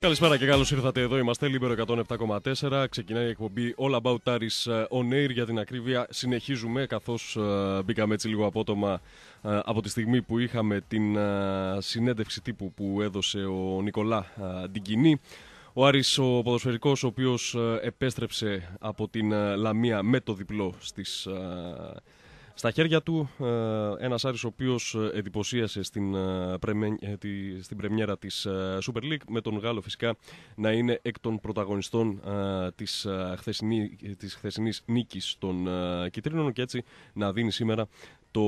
Καλησπέρα και καλώς ήρθατε εδώ. Είμαστε Λίμπερο 107,4. Ξεκινάει η εκπομπή All About Taris ε, On Air για την ακρίβεια. Συνεχίζουμε καθώς ε, μπήκαμε έτσι λίγο απότομα ε, από τη στιγμή που είχαμε την συνέντευξη τύπου που έδωσε ο Νικολά Ντιγκινή. Ο Άρης ο ποδοσφαιρικός ο οποίος επέστρεψε από την Λαμία με το διπλό στις στα χέρια του ε, ένας Άρης ο οποίος ε, εντυπωσίασε ε, στην, πρεμιέρα της Super League με τον Γάλλο φυσικά να είναι εκ των πρωταγωνιστών της, χθεσινή, της χθεσινής νίκης των Κιτρίνων και έτσι να δίνει σήμερα το,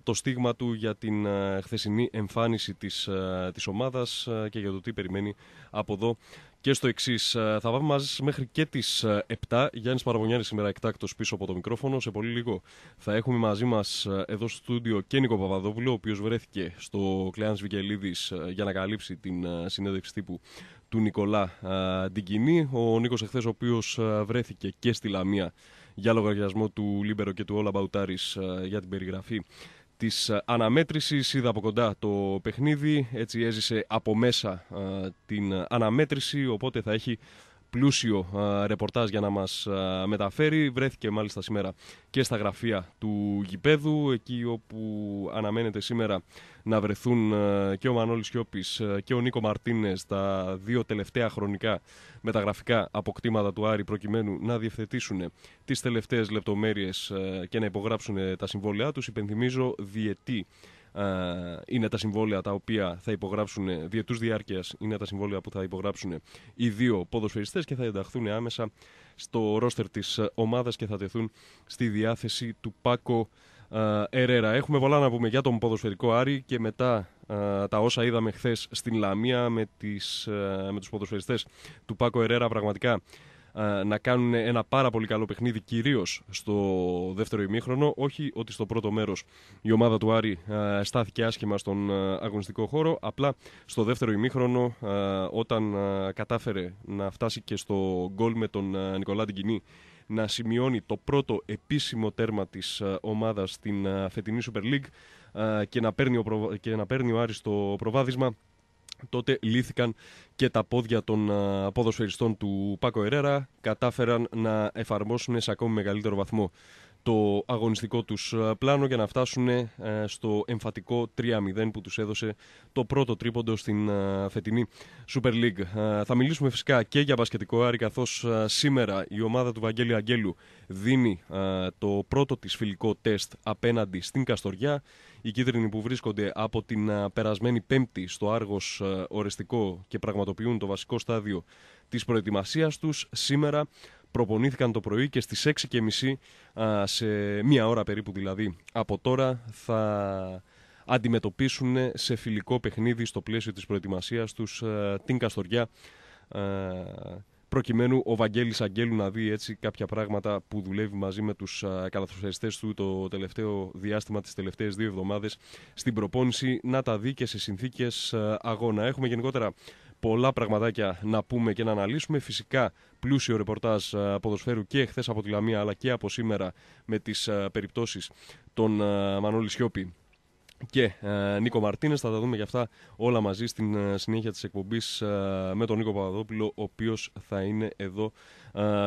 το στίγμα του για την χθεσινή εμφάνιση της, της ομάδας και για το τι περιμένει από εδώ και στο εξής. Ε, θα πάμε μαζί μέχρι και τις 7. Ε, Γιάννη Παραπονιάρη σήμερα εκτάκτος πίσω από το μικρόφωνο. Σε πολύ λίγο θα έχουμε μαζί μας ε, εδώ στο στούντιο και Νίκο Παπαδόπουλο, ο οποίος βρέθηκε στο Κλεάν Βικελίδη για να καλύψει την συνέντευξη τύπου του Νικολά Ντικινή. Ο Νίκος εχθές, ο οποίος βρέθηκε και στη Λαμία για λογαριασμό του Λίμπερο και του Όλα Μπαουτάρη για την περιγραφή Της ε, αναμέτρησης είδα από κοντά το παιχνίδι, έτσι έζησε από μέσα ε, την αναμέτρηση, οπότε θα έχει πλούσιο ε, ρεπορτάζ για να μας μεταφέρει. Βρέθηκε μάλιστα σήμερα και στα γραφεία του γηπέδου, εκεί όπου αναμένεται σήμερα να βρεθούν ε, και ο Μανώλης Κιώπης ε, και ο Νίκο Μαρτίνες τα δύο τελευταία χρονικά μεταγραφικά αποκτήματα του Άρη προκειμένου να διευθετήσουν τις τελευταίες λεπτομέρειες ε, και να υπογράψουν τα συμβόλαιά τους. Υπενθυμίζω διετή είναι τα συμβόλαια τα οποία θα υπογράψουν διετούς διάρκειας είναι τα συμβόλαια που θα υπογράψουν οι δύο ποδοσφαιριστές και θα ενταχθούν άμεσα στο ρόστερ της ομάδας και θα τεθούν στη διάθεση του Πάκο Ερέρα. Έχουμε πολλά να πούμε για τον ποδοσφαιρικό Άρη και μετά τα όσα είδαμε χθες στην Λαμία με, τις, με τους ποδοσφαιριστές του Πάκο Ερέρα πραγματικά να κάνουν ένα πάρα πολύ καλό παιχνίδι κυρίως στο δεύτερο ημίχρονο όχι ότι στο πρώτο μέρος η ομάδα του Άρη στάθηκε άσχημα στον αγωνιστικό χώρο απλά στο δεύτερο ημίχρονο όταν κατάφερε να φτάσει και στο γκολ με τον Νικολά Τιγκινή να σημειώνει το πρώτο επίσημο τέρμα της ε, ομάδας στην ε, φετινή Super League ε, και να παίρνει ο, προ... και Άρης το προβάδισμα τότε λύθηκαν και τα πόδια των ποδοσφαιριστών του Πάκο Ερέρα κατάφεραν να εφαρμόσουν σε ακόμη μεγαλύτερο βαθμό το αγωνιστικό τους ε, πλάνο για να φτάσουν ε, στο εμφατικό 3-0 που τους έδωσε το πρώτο τρίποντο στην ε, φετινή Super League. Θα μιλήσουμε φυσικά και για μπασκετικό άρη καθώς σήμερα η ομάδα του Βαγγέλη Αγγέλου δίνει το πρώτο της φιλικό τεστ απέναντι στην Καστοριά. Οι κίτρινοι που βρίσκονται από την περασμένη Πέμπτη στο Άργος Ορεστικό και πραγματοποιούν το βασικό στάδιο της προετοιμασίας τους σήμερα προπονήθηκαν το πρωί και στις 6.30 σε μία ώρα περίπου δηλαδή από τώρα θα αντιμετωπίσουν σε φιλικό παιχνίδι στο πλαίσιο της προετοιμασίας τους την Καστοριά προκειμένου ο Βαγγέλης Αγγέλου να δει έτσι κάποια πράγματα που δουλεύει μαζί με τους καλαθροσιαστές του το τελευταίο διάστημα, τις τελευταίες δύο εβδομάδες στην προπόνηση να τα δει και σε συνθήκες αγώνα. Έχουμε γενικότερα πολλά πραγματάκια να πούμε και να αναλύσουμε. Φυσικά πλούσιο ρεπορτάζ ε, ποδοσφαίρου και χθες από τη Λαμία αλλά και από σήμερα με τις ε, περιπτώσεις των ε, Μανώλη Σιώπη και Νίκο Μαρτίνες. Θα τα δούμε για αυτά όλα μαζί στην συνέχεια της εκπομπής με τον Νίκο Παπαδόπουλο, ο οποίος θα είναι εδώ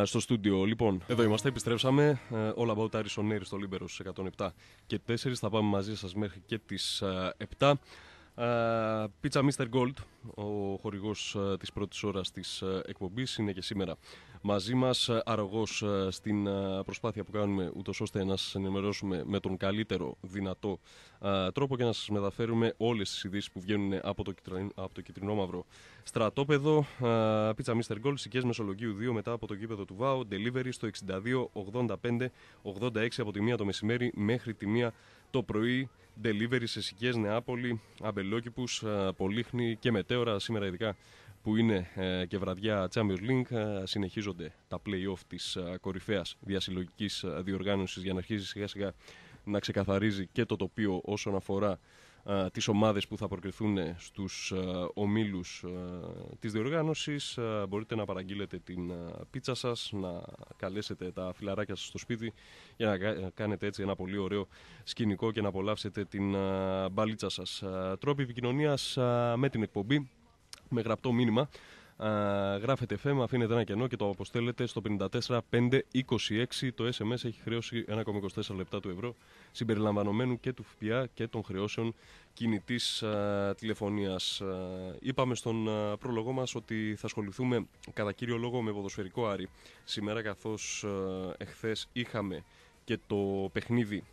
στο στούντιο. Λοιπόν, εδώ είμαστε, επιστρέψαμε. All about Aris air στο Liberos 107 και 4. Θα πάμε μαζί σας μέχρι και τις 7. Πίτσα Μίστερ Mr. ο χορηγός uh, της πρώτης ώρας της ε, εκπομπής, είναι και σήμερα μαζί μας uh, στην προσπάθεια που κάνουμε ούτως ώστε να σας ενημερώσουμε με τον καλύτερο δυνατό τρόπο και να σας μεταφέρουμε όλες τις ειδήσεις που βγαίνουν από το, κυτρι... από το μαύρο στρατόπεδο. Πίτσα Mr. Gold, Σικές Μεσολογίου 2 μετά από το κήπεδο του ΒΑΟ, delivery στο 62 85 86 από τη 1 το μεσημέρι μέχρι τη 1 το πρωί delivery σε Σικές, Νεάπολη, Αμπελόκηπους, ε, Πολύχνη και Μετέωρα σήμερα ειδικά που είναι ε, και βραδιά Champions League ε, συνεχίζονται τα play-off της κορυφαίας διασυλλογικής διοργάνωσης για να αρχίσει σιγά σιγά να ξεκαθαρίζει και το τοπίο όσον αφορά ε, τις ομάδες που θα προκριθούν ε, στους ε, ομίλους της διοργάνωσης. Μπορείτε να παραγγείλετε την πίτσα σας, να καλέσετε τα φιλαράκια σας στο σπίτι για να κάνετε έτσι ένα πολύ ωραίο σκηνικό και να απολαύσετε την μπαλίτσα σας. Τρόποι επικοινωνίας με την εκπομπή με γραπτό μήνυμα γράφετε φέμα, αφήνετε ένα κενό και το αποστέλλετε στο 54526. Το SMS έχει χρέωση 1,24 λεπτά του ευρώ, συμπεριλαμβανομένου και του ΦΠΑ και των χρεώσεων κινητής τηλεφωνία. Είπαμε στον πρόλογό μας ότι θα ασχοληθούμε κατά κύριο λόγο με ποδοσφαιρικό Άρη σήμερα, καθώς εχθές είχαμε και το παιχνίδι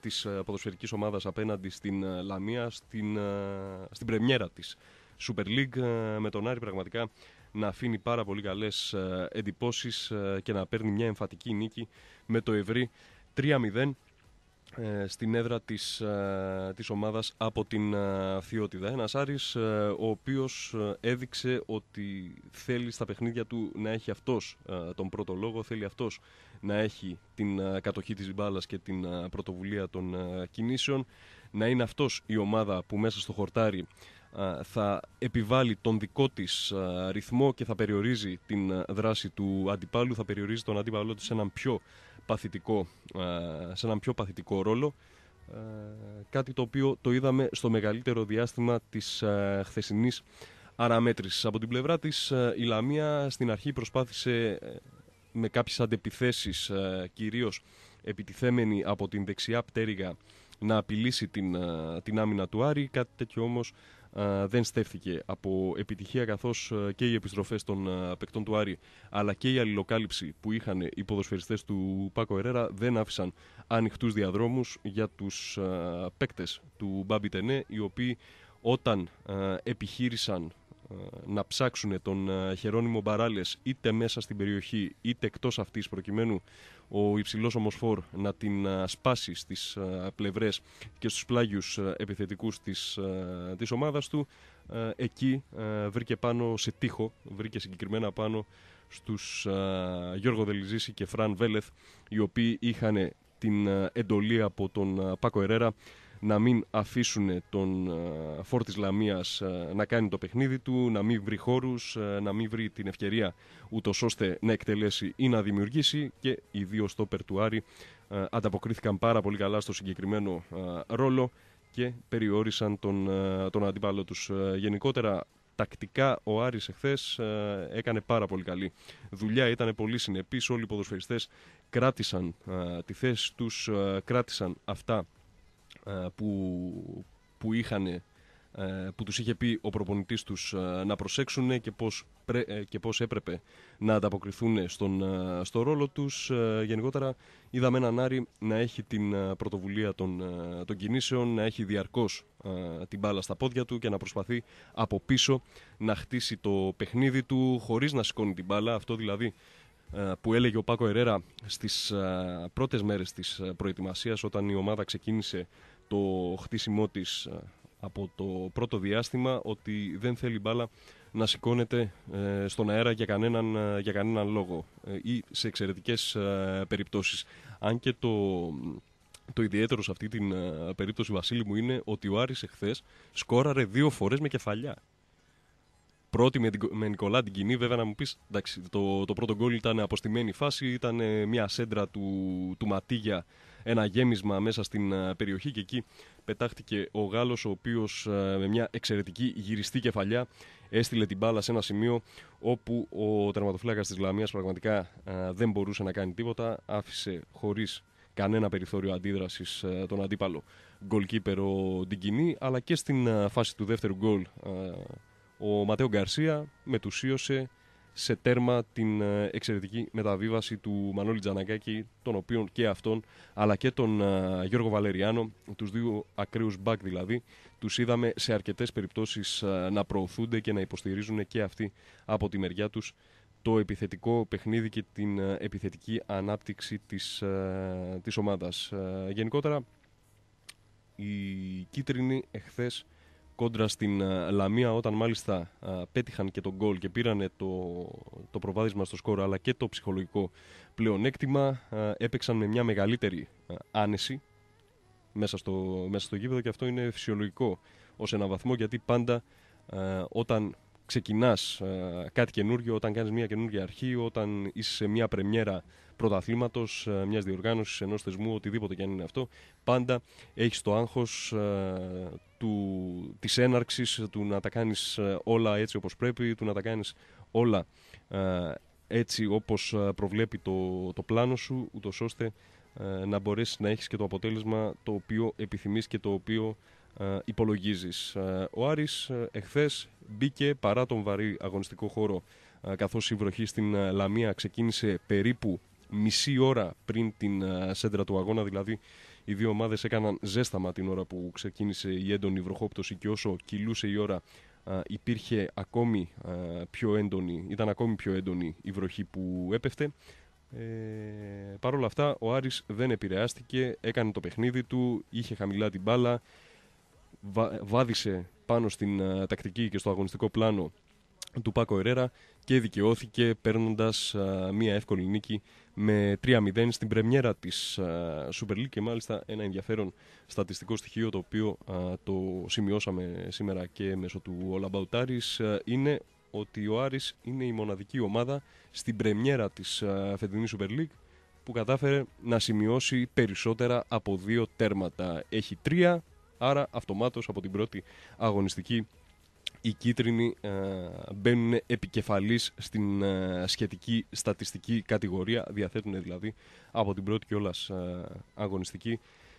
της ποδοσφαιρικής ομάδας απέναντι στην Λαμία στην, στην πρεμιέρα της Super League ε, με τον Άρη πραγματικά να αφήνει πάρα πολύ καλές ε, εντυπώσεις ε, και να παίρνει μια εμφατική νίκη με το ευρύ 3-0 στην έδρα της, της ομάδας από την Θεότιδα. Ένας Άρης ο οποίος έδειξε ότι θέλει στα παιχνίδια του να έχει αυτός τον πρώτο λόγο, θέλει αυτός να έχει την κατοχή της μπάλας και την πρωτοβουλία των κινήσεων, να είναι αυτός η ομάδα που μέσα στο χορτάρι ε, θα επιβάλλει τον δικό της ε, ρυθμό και θα περιορίζει την ε, δράση του αντιπάλου, θα περιορίζει τον αντίπαλό της σε έναν πιο παθητικό, σε έναν πιο παθητικό ρόλο. Κάτι το οποίο το είδαμε στο μεγαλύτερο διάστημα της χθεσινής αναμέτρησης. Από την πλευρά της η Λαμία στην αρχή προσπάθησε με κάποιες αντεπιθέσεις κυρίως επιτιθέμενη από την δεξιά πτέρυγα να απειλήσει την, την άμυνα του Άρη, κάτι τέτοιο όμως ε, δεν στέφθηκε από επιτυχία καθώς ε, και οι επιστροφές των ε, παικτών του Άρη αλλά και η αλληλοκάλυψη που είχαν οι ποδοσφαιριστές του Πάκο Ερέρα δεν άφησαν ανοιχτούς διαδρόμους για τους παίκτες του Μπάμπι Τενέ οι οποίοι όταν επιχείρησαν ε, να ψάξουν τον ε, Χερόνιμο Μπαράλες είτε μέσα στην περιοχή είτε εκτός αυτής προκειμένου ο υψηλός ομοσφόρ να την ε, σπάσει στις πλευρές και στους πλάγιους επιθετικούς της, της ομάδας του εκεί βρήκε πάνω σε τείχο, βρήκε συγκεκριμένα πάνω στους Γιώργο Δελιζήση και Φραν Βέλεθ οι οποίοι είχαν την εντολή από τον Πάκο Ερέρα να μην αφήσουν ε, τον ε, Φόρτης Λαμίας ε, να κάνει το παιχνίδι του, να μην βρει χώρους, να μην βρει την ευκαιρία ούτως ώστε να εκτελέσει ή να δημιουργήσει και οι δύο του Άρη ανταποκρίθηκαν πάρα πολύ καλά στο συγκεκριμένο ρόλο και περιόρισαν τον, τον αντίπαλο τους. Γενικότερα τακτικά ο Άρης εχθές έκανε πάρα πολύ καλή δουλειά, ήταν πολύ συνεπής, όλοι οι ποδοσφαιριστές κράτησαν τη θέση τους, κράτησαν αυτά ε, που, που είχαν ε, που τους είχε πει ο προπονητής τους ε, να προσέξουν και πώς, και πώς έπρεπε να ανταποκριθούν στον, στο ρόλο τους. Γενικότερα είδαμε έναν Άρη να έχει την πρωτοβουλία των, των κινήσεων, να έχει διαρκώς την μπάλα στα πόδια του και να προσπαθεί από πίσω να χτίσει το παιχνίδι του χωρίς να σηκώνει την μπάλα. Αυτό δηλαδή που έλεγε ο Πάκο Ερέρα στις πρώτες μέρες της προετοιμασίας όταν η ομάδα ξεκίνησε το χτίσιμό της ε, από το πρώτο διάστημα ότι δεν θέλει μπάλα να σηκώνεται ε, στον αέρα για κανέναν, ε, για κανέναν λόγο ή σε εξαιρετικές περιπτώσεις. Αν και το, το ιδιαίτερο σε αυτή την περίπτωση Βασίλη μου είναι ότι ο Άρης εχθές σκόραρε δύο φορές με κεφαλιά. Πρώτη με, με Νικολά την κοινή, βέβαια να μου πεις, εντάξει, το, το πρώτο γκολ ήταν αποστημένη φάση, ήταν μια σέντρα του, του Ματίγια ένα γέμισμα μέσα στην ε, περιοχή και εκεί πετάχτηκε ο Γάλλος ο οποίος ε, με μια εξαιρετική γυριστή κεφαλιά έστειλε την μπάλα σε ένα σημείο όπου ο τερματοφύλακας της Λαμίας πραγματικά ε, δεν μπορούσε να κάνει τίποτα άφησε χωρίς κανένα περιθώριο αντίδρασης τον αντίπαλο γκολκίπερο την Ντιγκινή αλλά και στην φάση του δεύτερου γκολ ο Ματέο Γκαρσία μετουσίωσε σε τέρμα την ε, εξαιρετική μεταβίβαση του Μανώλη Τζανακάκη, τον οποίον και αυτόν, αλλά και τον ε, Γιώργο Βαλεριάνο, τους δύο ακραίους μπακ δηλαδή, τους είδαμε σε αρκετές περιπτώσεις ε, να προωθούνται και να υποστηρίζουν και αυτοί από τη μεριά τους το επιθετικό παιχνίδι και την επιθετική ανάπτυξη της, της ομάδας. Γενικότερα, η Κίτρινη εχθές κόντρα στην ε, Λαμία όταν μάλιστα ε, πέτυχαν και τον γκολ και πήραν το, το προβάδισμα στο σκορ αλλά και το ψυχολογικό πλεονέκτημα ε, έπαιξαν με μια μεγαλύτερη άνεση μέσα στο, μέσα στο γήπεδο και αυτό είναι φυσιολογικό ως ένα βαθμό γιατί πάντα όταν ξεκινάς κάτι καινούργιο, όταν κάνεις μια καινούργια αρχή, όταν είσαι σε μια πρεμιέρα πρωταθλήματος, ε, μιας διοργάνωσης, ενός θεσμού, οτιδήποτε και αν είναι αυτό, πάντα έχει το άγχος ε, του, της έναρξης, του να τα κάνεις ε, όλα έτσι όπως πρέπει, του να τα κάνεις όλα έτσι όπως προβλέπει το, το πλάνο σου, ούτως ώστε να μπορέσεις να έχεις και το αποτέλεσμα το οποίο επιθυμείς και το οποίο υπολογίζεις. Ο Άρης εχθές μπήκε παρά τον βαρύ αγωνιστικό χώρο καθώς η βροχή στην Λαμία ξεκίνησε περίπου μισή ώρα πριν την ε, σέντρα του αγώνα, δηλαδή οι δύο ομάδες έκαναν ζέσταμα την ώρα που ξεκίνησε η έντονη βροχόπτωση και όσο κυλούσε η ώρα ε, υπήρχε ακόμη ε, πιο έντονη, ήταν ακόμη πιο έντονη η βροχή που έπεφτε. Ε, Παρ' όλα αυτά ο Άρης δεν επηρεάστηκε, έκανε το παιχνίδι του, είχε χαμηλά την μπάλα, βάδισε πάνω στην τακτική και στο αγωνιστικό πλάνο του Πάκο Ερέρα και δικαιώθηκε παίρνοντας μια εύκολη νίκη με 3-0 στην πρεμιέρα της Super League και μάλιστα ένα ενδιαφέρον στατιστικό στοιχείο το οποίο το σημειώσαμε σήμερα και μέσω του All είναι ότι ο Άρης είναι η μοναδική ομάδα στην πρεμιέρα της φετινής Super League που κατάφερε να σημειώσει περισσότερα από δύο τέρματα. Έχει τρία, άρα αυτομάτως από την πρώτη αγωνιστική οι κίτρινοι ε, μπαίνουν επικεφαλής στην ε, σχετική στατιστική κατηγορία. Διαθέτουν δηλαδή από την πρώτη κιόλας ε, αγωνιστική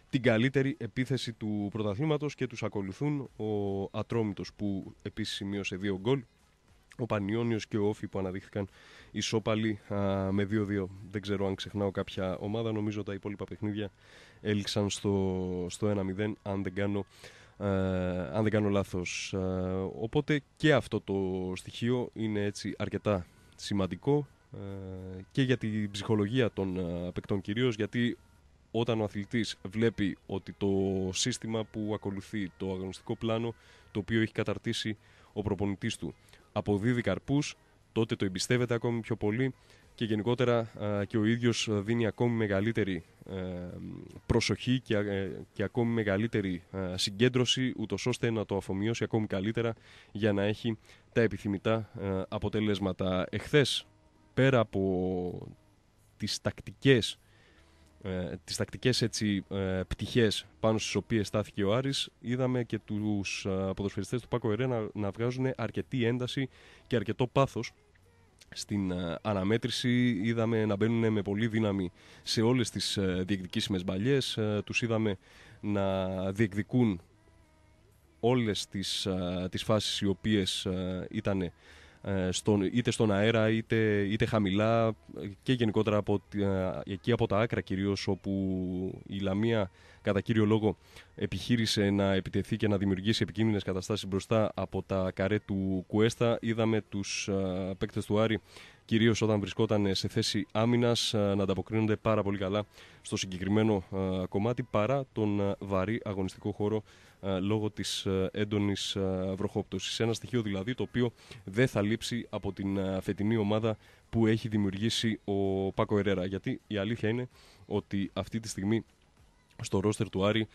την καλύτερη επίθεση του πρωταθλήματος και τους ακολουθούν ο Ατρόμητος που επίσης σημείωσε δύο γκολ ο Πανιόνιος και ο Όφη που αναδείχθηκαν ισόπαλοι ε, με 2-2. Δεν ξέρω αν ξεχνάω κάποια ομάδα. Νομίζω τα υπόλοιπα παιχνίδια έληξαν στο, στο 1-0 αν δεν κάνω ε, αν δεν κάνω λάθος. Ε, οπότε και αυτό το στοιχείο είναι έτσι αρκετά σημαντικό ε, και για την ψυχολογία των παικτών κυρίως γιατί όταν ο αθλητής βλέπει ότι το σύστημα που ακολουθεί το αγωνιστικό πλάνο το οποίο έχει καταρτήσει ο προπονητής του αποδίδει καρπούς τότε το εμπιστεύεται ακόμη πιο πολύ και γενικότερα και ο ίδιος ε, δίνει ακόμη μεγαλύτερη ε, προσοχή και, ε, και ακόμη μεγαλύτερη συγκέντρωση ούτως ώστε να το αφομοιώσει ακόμη καλύτερα για να έχει τα επιθυμητά αποτελέσματα. Εχθές πέρα από τις τακτικές τις τακτικές έτσι πτυχές πάνω στις οποίες στάθηκε ο Άρης είδαμε και τους ποδοσφαιριστές του Πάκο Ερένα να βγάζουν αρκετή ένταση και αρκετό πάθος στην ε, αναμέτρηση είδαμε να μπαίνουν με πολύ δύναμη σε όλες τις ε, διεκδικήσιμες μπαλιές. Ε, τους είδαμε να διεκδικούν όλες τις, τις φάσεις οι οποίες ήταν ε, στον, είτε στον αέρα είτε, είτε χαμηλά και γενικότερα από, ε, εκεί από τα άκρα κυρίως όπου η Λαμία κατά κύριο λόγο επιχείρησε να επιτεθεί και να δημιουργήσει επικίνδυνες καταστάσεις μπροστά από τα καρέ του Κουέστα. Είδαμε τους ε, παίκτες του Άρη κυρίως όταν βρισκόταν σε θέση άμυνας να ανταποκρίνονται πάρα πολύ καλά στο συγκεκριμένο κομμάτι παρά τον βαρύ αγωνιστικό χώρο ε, λόγω της ε, έντονης ε, βροχόπτωσης. Ένα στοιχείο δηλαδή το οποίο δεν θα λείψει από την φετινή ομάδα που έχει δημιουργήσει ο Πάκο Ερέρα. Γιατί η αλήθεια είναι ότι αυτή τη στιγμή στο ρόστερ του Άρη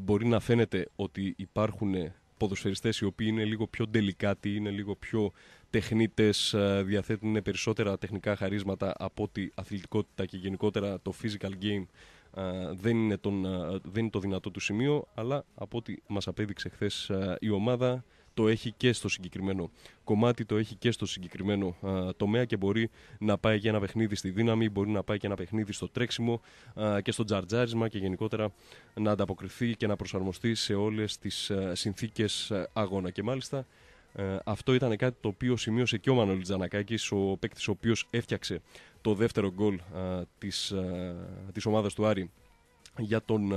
μπορεί να φαίνεται ότι υπάρχουν ποδοσφαιριστές οι οποίοι είναι λίγο πιο τελικάτοι, είναι λίγο πιο τεχνίτες, διαθέτουν περισσότερα τεχνικά χαρίσματα από ότι αθλητικότητα και γενικότερα το physical game ε, δεν είναι, τον, ε, δεν είναι το δυνατό του σημείο, αλλά από ό,τι μας απέδειξε χθες ε, η ομάδα το έχει και στο συγκεκριμένο κομμάτι, το έχει και στο συγκεκριμένο α, τομέα και μπορεί να πάει και ένα παιχνίδι στη δύναμη, μπορεί να πάει και ένα παιχνίδι στο τρέξιμο και στο τζαρτζάρισμα και γενικότερα να ανταποκριθεί και να προσαρμοστεί σε όλες τις α, συνθήκες αγώνα. Και μάλιστα αυτό ήταν κάτι το οποίο σημείωσε και ο Μανώλης Τζανακάκης, ο παίκτης ο οποίος έφτιαξε το δεύτερο γκολ της, της ομάδας του Άρη για τον,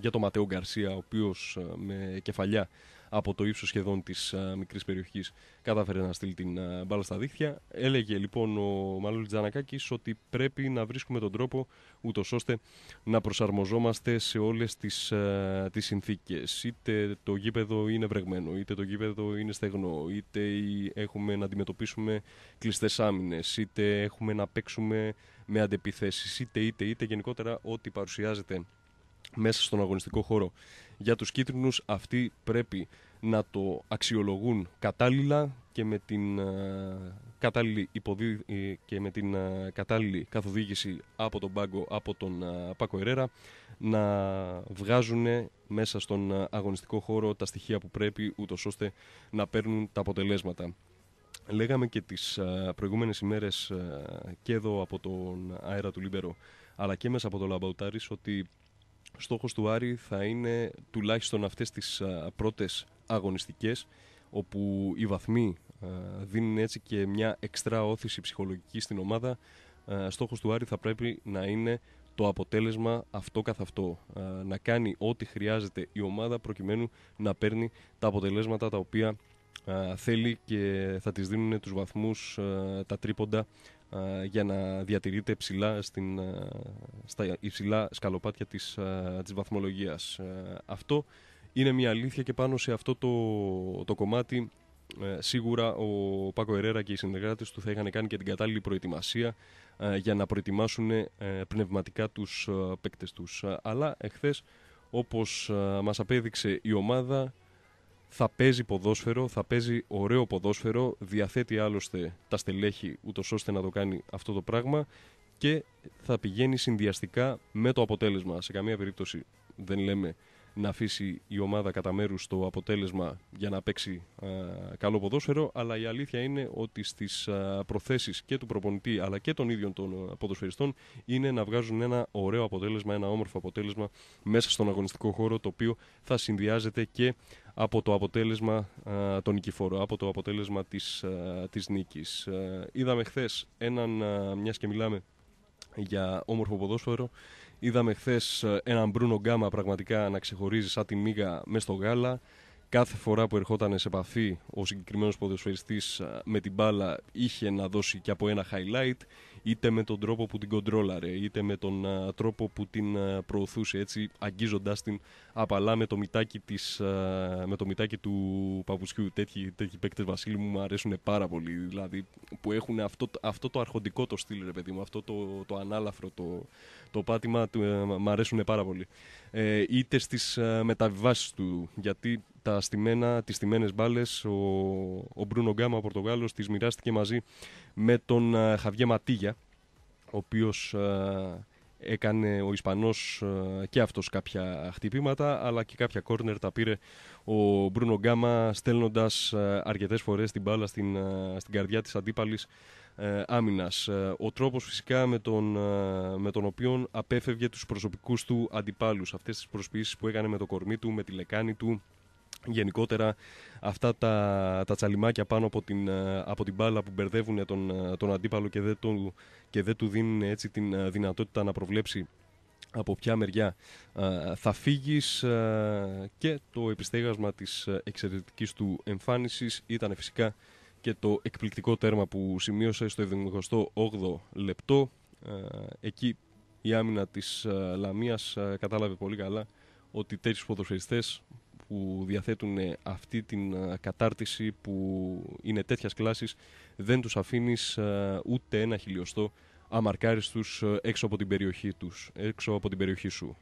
για τον Ματέο Γκαρσία, ο οποίος με κεφαλιά από το ύψος σχεδόν της ε, μικρής περιοχής κατάφερε να στείλει την ε, μπάλα στα δίχτυα. Έλεγε λοιπόν ο Μαλού Τζανακάκης ότι πρέπει να βρίσκουμε τον τρόπο ούτως ώστε να προσαρμοζόμαστε σε όλες τις τις ε, συνθήκες. Είτε το γήπεδο είναι βρεγμένο, είτε το γήπεδο είναι στεγνό, είτε έχουμε να αντιμετωπίσουμε κλειστές άμυνες, είτε έχουμε να παίξουμε με αντεπιθέσεις, είτε είτε είτε γενικότερα ό,τι παρουσιάζεται μέσα στον αγωνιστικό χώρο. Για τους κίτρινους αυτοί πρέπει να το αξιολογούν κατάλληλα και με την ε, κατάλληλη, υποδί... Ε, και με την ε, κατάλληλη καθοδήγηση από τον Πάγκο, από τον Πάκο Ερέρα, να βγάζουν μέσα στον αγωνιστικό χώρο τα στοιχεία που πρέπει, ούτως ώστε να παίρνουν τα αποτελέσματα. Λέγαμε και τις προηγούμενες ημέρες και εδώ από τον αέρα του Λίμπερο, αλλά και μέσα από το Λαμπαουτάρης, ότι στόχος του Άρη θα είναι τουλάχιστον αυτές τις πρώτες αγωνιστικές όπου οι βαθμοί δίνουν έτσι και μια εξτρά όθηση ψυχολογική στην ομάδα στόχος του Άρη θα πρέπει να είναι το αποτέλεσμα αυτό καθ' αυτό. Να κάνει ό,τι χρειάζεται η ομάδα προκειμένου να παίρνει τα αποτελέσματα τα οποία θέλει και θα τις δίνουν τους βαθμούς, τα τρίποντα ε, για να διατηρείται ψηλά στην, ε, στα υψηλά σκαλοπάτια της, ε, της βαθμολογίας. Αυτό είναι μια αλήθεια και πάνω σε αυτό το, το κομμάτι σίγουρα ο Πάκο Ερέρα και οι συνεργάτες του θα είχαν κάνει και την κατάλληλη προετοιμασία για να προετοιμάσουν πνευματικά τους παίκτες τους. Αλλά εχθές όπως μας απέδειξε η ομάδα θα παίζει ποδόσφαιρο, θα παίζει ωραίο ποδόσφαιρο, διαθέτει άλλωστε τα στελέχη ούτως ώστε να το κάνει αυτό το πράγμα και θα πηγαίνει συνδυαστικά με το αποτέλεσμα. Σε καμία περίπτωση δεν λέμε να αφήσει η ομάδα κατά μέρους το αποτέλεσμα για να παίξει καλό ποδόσφαιρο, αλλά η αλήθεια είναι ότι στις προθέσεις και του προπονητή αλλά και των ίδιων των ποδοσφαιριστών είναι να βγάζουν ένα ωραίο αποτέλεσμα, ένα όμορφο αποτέλεσμα μέσα στον αγωνιστικό χώρο, το οποίο θα συνδυάζεται και από το αποτέλεσμα α, ε, τον από το αποτέλεσμα της, ε, της νίκης. Ε, είδαμε χθες έναν, μιας και μιλάμε για όμορφο ποδόσφαιρο, είδαμε χθες έναν Μπρούνο Γκάμα πραγματικά να ξεχωρίζει σαν τη μίγα μέσα στο γάλα, κάθε φορά που ερχόταν σε επαφή ο συγκεκριμένος ποδοσφαιριστής ε, με την μπάλα είχε να δώσει και από ένα highlight είτε με τον τρόπο που την κοντρόλαρε είτε με τον ε, τρόπο που την ε, προωθούσε έτσι αγγίζοντα την απαλά με το μητάκι, της, με το μητάκι του παπουτσιού τέτοιοι, τέτοιοι παίκτες Βασίλη μου μου αρέσουν πάρα πολύ δηλαδή που έχουν αυτό, αυτό το αρχοντικό το στυλ ρε παιδί μου αυτό το, το ανάλαφρο το, το πάτημα του, αρέσουν πάρα πολύ ε, είτε στις μεταβιβάσεις του γιατί τα στιμένα, τις στιμένες μπάλες ο, ο Μπρούνο Γκάμα, ο Πορτογάλος, τις μοιράστηκε μαζί με τον uh, Χαβιέ Ματίγια, ο οποίος ε, έκανε ο Ισπανός ε, και αυτός κάποια χτυπήματα, αλλά και κάποια κόρνερ τα πήρε ο Μπρούνο Γκάμα, στέλνοντας αρκετές φορές την μπάλα στην, στην καρδιά της αντίπαλης άμυνας. Ο τρόπος φυσικά με τον, με τον οποίο απέφευγε τους προσωπικούς του αντιπάλους, αυτές τις προσποιήσεις που έκανε με το κορμί του, με τη λεκάνη του, γενικότερα αυτά τα, τα τσαλιμάκια πάνω από την, ε, από την μπάλα που μπερδεύουν τον, ε, τον αντίπαλο και δεν, του, και δεν του δίνουν έτσι την ε, δυνατότητα να προβλέψει από ποια μεριά θα φύγεις και το επιστέγασμα της εξαιρετικής του εμφάνισης ήταν φυσικά και το εκπληκτικό τέρμα που σημείωσε στο 78 λεπτό εκεί η άμυνα της Λαμίας κατάλαβε πολύ καλά ότι τέτοιους ποδοσφαιριστές που διαθέτουν ε, αυτή την ε, κατάρτιση που είναι τέτοιας κλάσης δεν τους αφήνεις ε, ούτε ένα χιλιοστό αμαρκάρεις έξω από την περιοχή, τους, έξω από την περιοχή σου.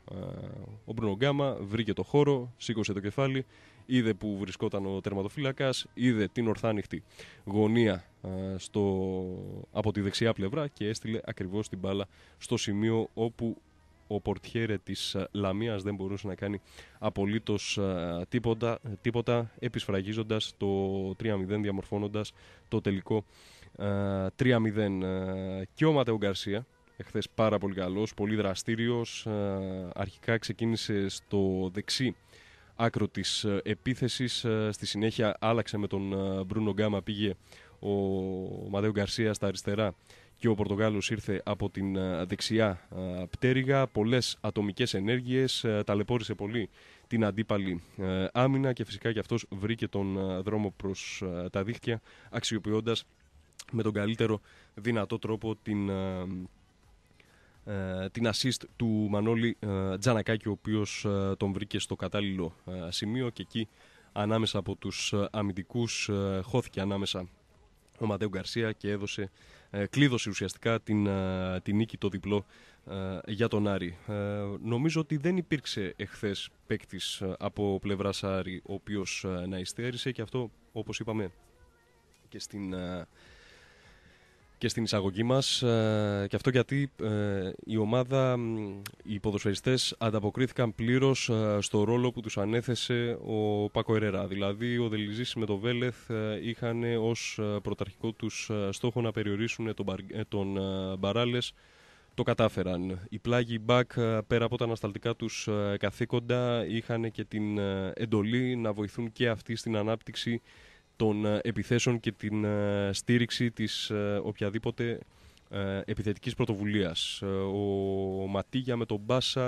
Ο Μπρουνο Γκάμα βρήκε το χώρο, σήκωσε το κεφάλι, είδε που βρισκόταν ο τερματοφύλακας, είδε την ορθάνυχτη γωνία στο, από τη δεξιά πλευρά και έστειλε ακριβώς την μπάλα στο σημείο όπου ο πορτιέρε της ε, Λαμίας δεν μπορούσε να κάνει απολύτως ε, τίποτα, ε, τίποτα επισφραγίζοντας το 3-0 διαμορφώνοντας το τελικό 3-0 και ο Ματεο Γκαρσία εχθές πάρα πολύ καλός, πολύ δραστήριος αρχικά ξεκίνησε στο δεξί άκρο της επίθεσης στη συνέχεια άλλαξε με τον Μπρούνο Γκάμα πήγε ο Μαδέου Γκαρσία στα αριστερά και ο Πορτογάλος ήρθε από την δεξιά πτέρυγα. Πολλές ατομικές ενέργειες, ταλαιπώρησε πολύ την αντίπαλη άμυνα και φυσικά και αυτός βρήκε τον δρόμο προς τα δίχτυα αξιοποιώντας με τον καλύτερο δυνατό τρόπο την, την assist του Μανώλη Τζανακάκη ο οποίος τον βρήκε στο κατάλληλο σημείο και εκεί ανάμεσα από τους αμυντικούς χώθηκε ανάμεσα ο Μαντέου Γκαρσία και έδωσε, ε, κλείδωσε ουσιαστικά την, ε, την νίκη το διπλό ε, για τον Άρη. Νομίζω ότι δεν υπήρξε εχθές παίκτης από πλευράς Άρη ο οποίος να υστέρησε και αυτό όπως είπαμε και στην και στην εισαγωγή μας ε, και αυτό γιατί ε, η ομάδα, οι ποδοσφαιριστές ανταποκρίθηκαν πλήρως ε, στο ρόλο που τους ανέθεσε ο Πάκο Ερέρα. Δηλαδή ο Δελιζής με το Βέλεθ ε, είχαν ως πρωταρχικό τους στόχο να περιορίσουν τον, τον Μπαράλες το κατάφεραν. Οι πλάγοι μπακ πέρα από τα ανασταλτικά τους καθήκοντα είχαν και την εντολή να βοηθούν και αυτοί στην ανάπτυξη των ε, επιθέσεων και την ε, στήριξη της ε, οποιαδήποτε επιθετικής πρωτοβουλίας. Ο Ματίγια με τον Μπάσα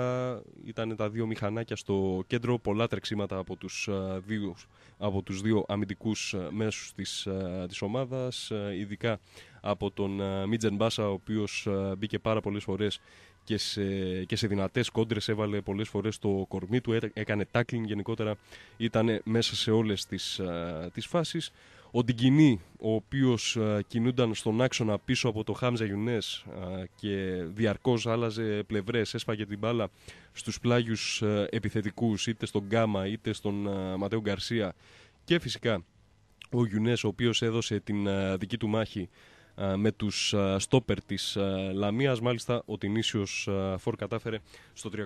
ήταν τα δύο μηχανάκια στο κέντρο, πολλά τρεξίματα από τους δύο, από τους δύο αμυντικούς μέσους της, της ομάδας, ειδικά από τον Μίτζεν Μπάσα, ο οποίος μπήκε πάρα πολλές φορές και σε, και σε δυνατές κόντρες έβαλε πολλές φορές το κορμί του, έκανε tackling γενικότερα, ήταν μέσα σε όλες τις, φάσεις. Ο Ντιγκινή, ο οποίος κινούνταν στον άξονα πίσω από το Χάμζα Γιουνές και διαρκώς άλλαζε πλευρές, έσπαγε την μπάλα στους πλάγιους επιθετικούς, είτε στον Γκάμα είτε στον Ματέο Γκαρσία και φυσικά ο Γιουνές ο οποίος έδωσε την δική του μάχη ε, με τους ε, στόπερ της ε, Λαμίας. Μάλιστα ο Τινίσιος Φορ κατάφερε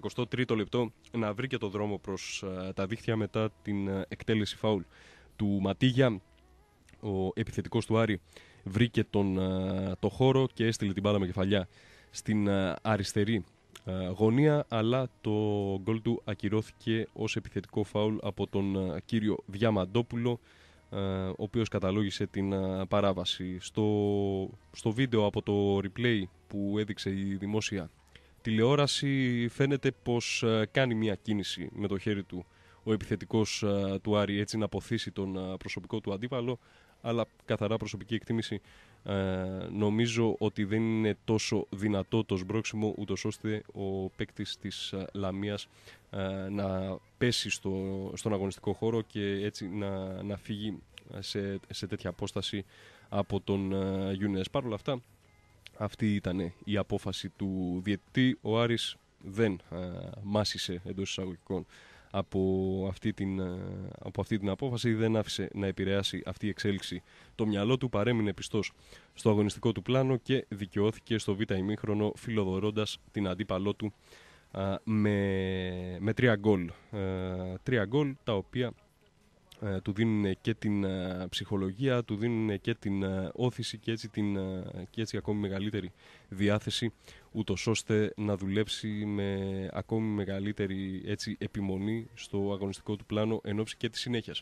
στο 33ο λεπτό να βρει και το δρόμο προς τα δίχτυα μετά την εκτέλεση φάουλ του Ματίγια. Ο επιθετικός του Άρη βρήκε τον, το χώρο και έστειλε την μπάλα με κεφαλιά στην αριστερή γωνία αλλά το γκολ του ακυρώθηκε ως επιθετικό φάουλ από τον κύριο Διαμαντόπουλο ε, ο οποίος καταλόγησε την ε, παράβαση. Στο, στο βίντεο από το replay που έδειξε η δημόσια τηλεόραση φαίνεται πως ε, κάνει μια κίνηση με το χέρι του ο επιθετικός του Άρη έτσι να αποθήσει τον προσωπικό του αντίπαλο αλλά καθαρά προσωπική εκτίμηση ε, νομίζω ότι δεν είναι τόσο δυνατό το σμπρόξιμο ούτως ώστε ο παίκτης της ε, Λαμίας ε, να πέσει στο, στον αγωνιστικό χώρο και έτσι να, να φύγει ε, σε, τέτοια απόσταση από τον ε, Παρ' όλα αυτά, αυτή ήταν η απόφαση του διαιτητή. Ο Άρης δεν μάσησε εντός εισαγωγικών από αυτή, την, ε, από αυτή την απόφαση δεν άφησε να επηρεάσει αυτή η εξέλιξη το μυαλό του παρέμεινε πιστός στο αγωνιστικό του πλάνο και δικαιώθηκε στο β' ημίχρονο φιλοδορώντας την αντίπαλό του με, με τρία γκολ ε, τρία γκολ τα οποία ε, του δίνουν και την ψυχολογία του δίνουν και την όθηση και έτσι, την, και έτσι ακόμη μεγαλύτερη διάθεση ούτως ώστε να δουλέψει με ακόμη μεγαλύτερη έτσι, επιμονή στο αγωνιστικό του πλάνο εν και της συνέχειας.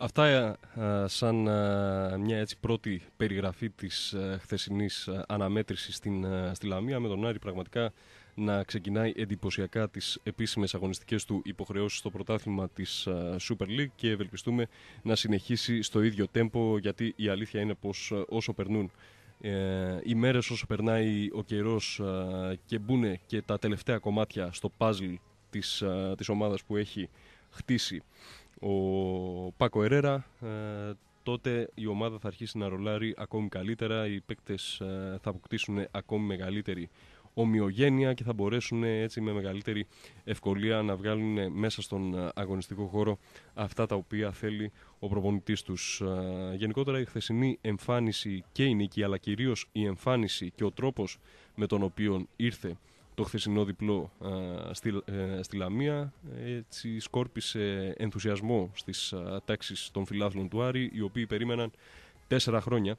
Αυτά ε, ε, σαν ε, μια έτσι πρώτη περιγραφή της χθεσινής αναμέτρησης στην, στη Λαμία με τον Άρη πραγματικά να ξεκινάει εντυπωσιακά τις επίσημες αγωνιστικές του υποχρεώσεις στο πρωτάθλημα της Super League και ευελπιστούμε να συνεχίσει στο ίδιο τέμπο γιατί η αλήθεια είναι πως όσο περνούν ε, οι μέρες όσο περνάει ο καιρός ε, και μπουν και τα τελευταία κομμάτια στο παζλ της, ε, της ομάδας που έχει χτίσει ο Πάκο Ερέρα τότε η ομάδα θα αρχίσει να ρολάρει ακόμη καλύτερα, οι παίκτες ε, θα αποκτήσουν ακόμη μεγαλύτερη ομοιογένεια και θα μπορέσουν ε, έτσι με μεγαλύτερη ευκολία να βγάλουν ε, μέσα στον ε, αγωνιστικό χώρο αυτά τα οποία θέλει ο προπονητής τους. Γενικότερα η χθεσινή εμφάνιση και η νίκη αλλά κυρίως η εμφάνιση και ο τρόπος με τον οποίο ήρθε το χθεσινό διπλό στη, Λαμία έτσι σκόρπισε ενθουσιασμό στις α, τάξεις των φιλάθλων του Άρη οι οποίοι περίμεναν τέσσερα χρόνια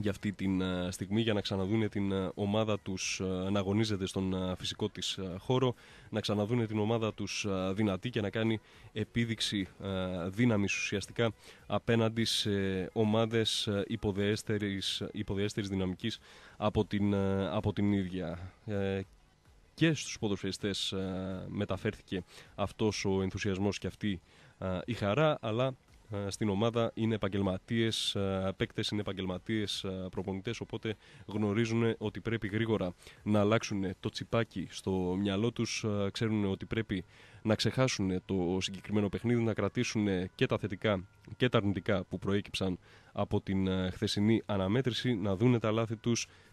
για αυτή την ε, στιγμή για να ξαναδούνε την ε, ομάδα τους ε, να αγωνίζεται στον φυσικό της χώρο, να ξαναδούνε την ομάδα τους δυνατή και να κάνει επίδειξη δύναμης ουσιαστικά απέναντι σε ομάδες υποδεέστερης, υποδεέστερης δυναμικής από την, από την ίδια και στους ποδοσφαιριστές μεταφέρθηκε αυτός ο ενθουσιασμός και αυτή η χαρά αλλά ε, στην ομάδα είναι επαγγελματίες, ε, παίκτες είναι επαγγελματίες, ε, προπονητές. Οπότε γνωρίζουν ότι πρέπει γρήγορα να αλλάξουν το τσιπάκι στο μυαλό τους. Ξέρουν ότι πρέπει να ξεχάσουν το συγκεκριμένο παιχνίδι, να κρατήσουν και τα θετικά και τα αρνητικά που προέκυψαν από την χθεσινή αναμέτρηση, να δουν τα λάθη τους,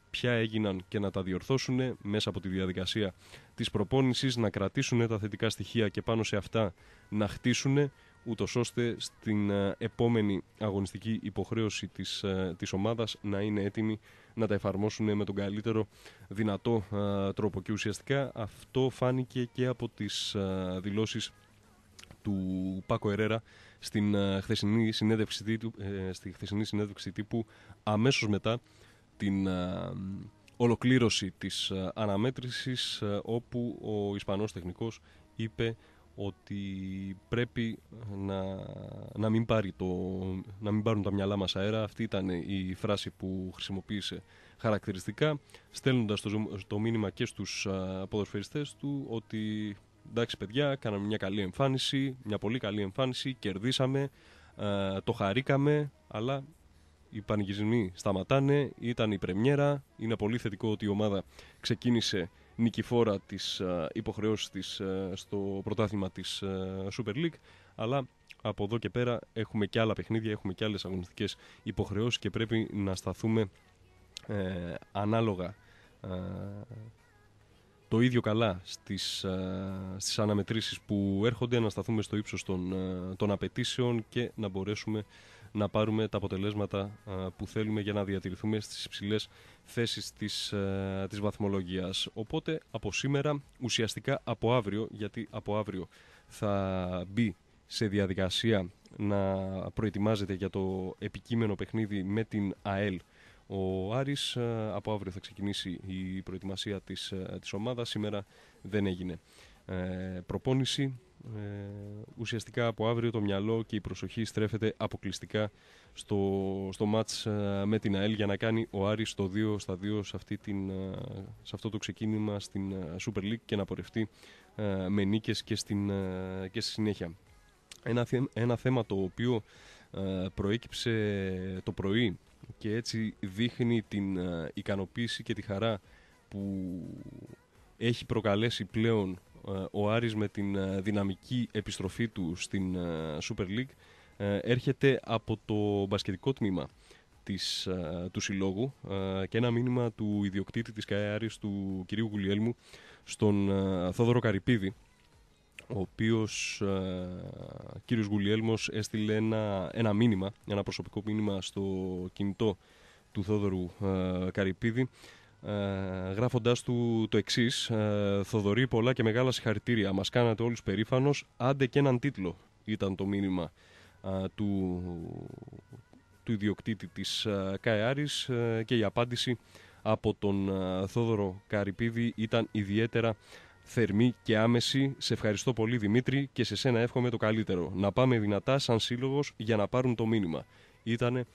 ποια έγιναν και να τα διορθώσουν μέσα από τη διαδικασία της προπόνησης, να κρατήσουν τα θετικά στοιχεία και πάνω σε αυτά να χτίσουν ούτως ώστε στην ε, επόμενη αγωνιστική υποχρέωση της, ε, της ομάδας να είναι έτοιμοι να τα εφαρμόσουν με τον καλύτερο δυνατό ε, τρόπο. Και ουσιαστικά αυτό φάνηκε και από τις δηλώσεις του Πάκο Ερέρα στην χθεσινή συνέντευξη τύπου, στη χθεσινή συνέντευξη τύπου αμέσως μετά την ολοκλήρωση της αναμέτρησης όπου ο Ισπανός τεχνικός είπε ότι πρέπει να, να, μην, πάρει το, να μην πάρουν τα μυαλά μας αέρα. Αυτή ήταν η φράση που χρησιμοποίησε χαρακτηριστικά, στέλνοντας το, το μήνυμα και στους α, του ότι εντάξει παιδιά, κάναμε μια καλή εμφάνιση, μια πολύ καλή εμφάνιση, κερδίσαμε, το χαρήκαμε, αλλά οι πανηγυρισμοί σταματάνε, ήταν η πρεμιέρα, είναι πολύ θετικό ότι η ομάδα ξεκίνησε νικηφόρα της ε, υποχρεώσης της ε, στο πρωτάθλημα της ε, Super League αλλά από εδώ και πέρα έχουμε και άλλα παιχνίδια, έχουμε και άλλες αγωνιστικές υποχρεώσεις και πρέπει να σταθούμε ανάλογα το ίδιο καλά στις, ε, στις αναμετρήσεις που έρχονται, να σταθούμε στο ύψος των, των απαιτήσεων και να μπορέσουμε να πάρουμε τα αποτελέσματα ε, που θέλουμε για να διατηρηθούμε στις υψηλές θέσεις της, ε, της βαθμολογίας. Οπότε από σήμερα, ουσιαστικά από αύριο, γιατί από αύριο θα μπει σε διαδικασία να προετοιμάζεται για το επικείμενο παιχνίδι με την ΑΕΛ ο Άρης. Ε, από αύριο θα ξεκινήσει η προετοιμασία της, της ομάδας. Σήμερα δεν έγινε προπόνηση. Ε, ουσιαστικά από αύριο το μυαλό και η προσοχή στρέφεται αποκλειστικά στο, στο μάτς ε, με την ΑΕΛ για να κάνει ο Άρης το 2 στα 2 σε, αυτή την, ε, σε αυτό το ξεκίνημα στην ε, Super League και να πορευτεί με νίκες και, στην, και στη συνέχεια. Ένα, ένα θέμα το οποίο προέκυψε το πρωί και έτσι δείχνει την ικανοποίηση και τη χαρά που έχει προκαλέσει πλέον ε, ο Άρης με την ε, δυναμική επιστροφή του στην ε, Super League έρχεται από το μπασκετικό τμήμα της, του συλλόγου και ένα μήνυμα του ιδιοκτήτη της ΚΑΕΑΡΙΣ του κυρίου Γουλιέλμου στον Θόδωρο Καρυπίδη ο οποίος κύριος Γουλιέλμος έστειλε ένα, ένα μήνυμα, ένα προσωπικό μήνυμα στο κινητό του Θόδωρου Καρυπίδη ε, γράφοντάς του το εξής. Ε, Θοδωρή πολλά και μεγάλα συγχαρητήρια. Μας κάνατε όλους περήφανος. Άντε και έναν τίτλο ήταν το μήνυμα ε, του, του ιδιοκτήτη της ΚΑΕΑΡΙΣ και η απάντηση από τον Θόδωρο Καρυπίδη ήταν ιδιαίτερα θερμή και άμεση. Σε ευχαριστώ πολύ Δημήτρη και σε σένα εύχομαι το καλύτερο. Να πάμε δυνατά σαν σύλλογος για να πάρουν το μήνυμα. Ήτανε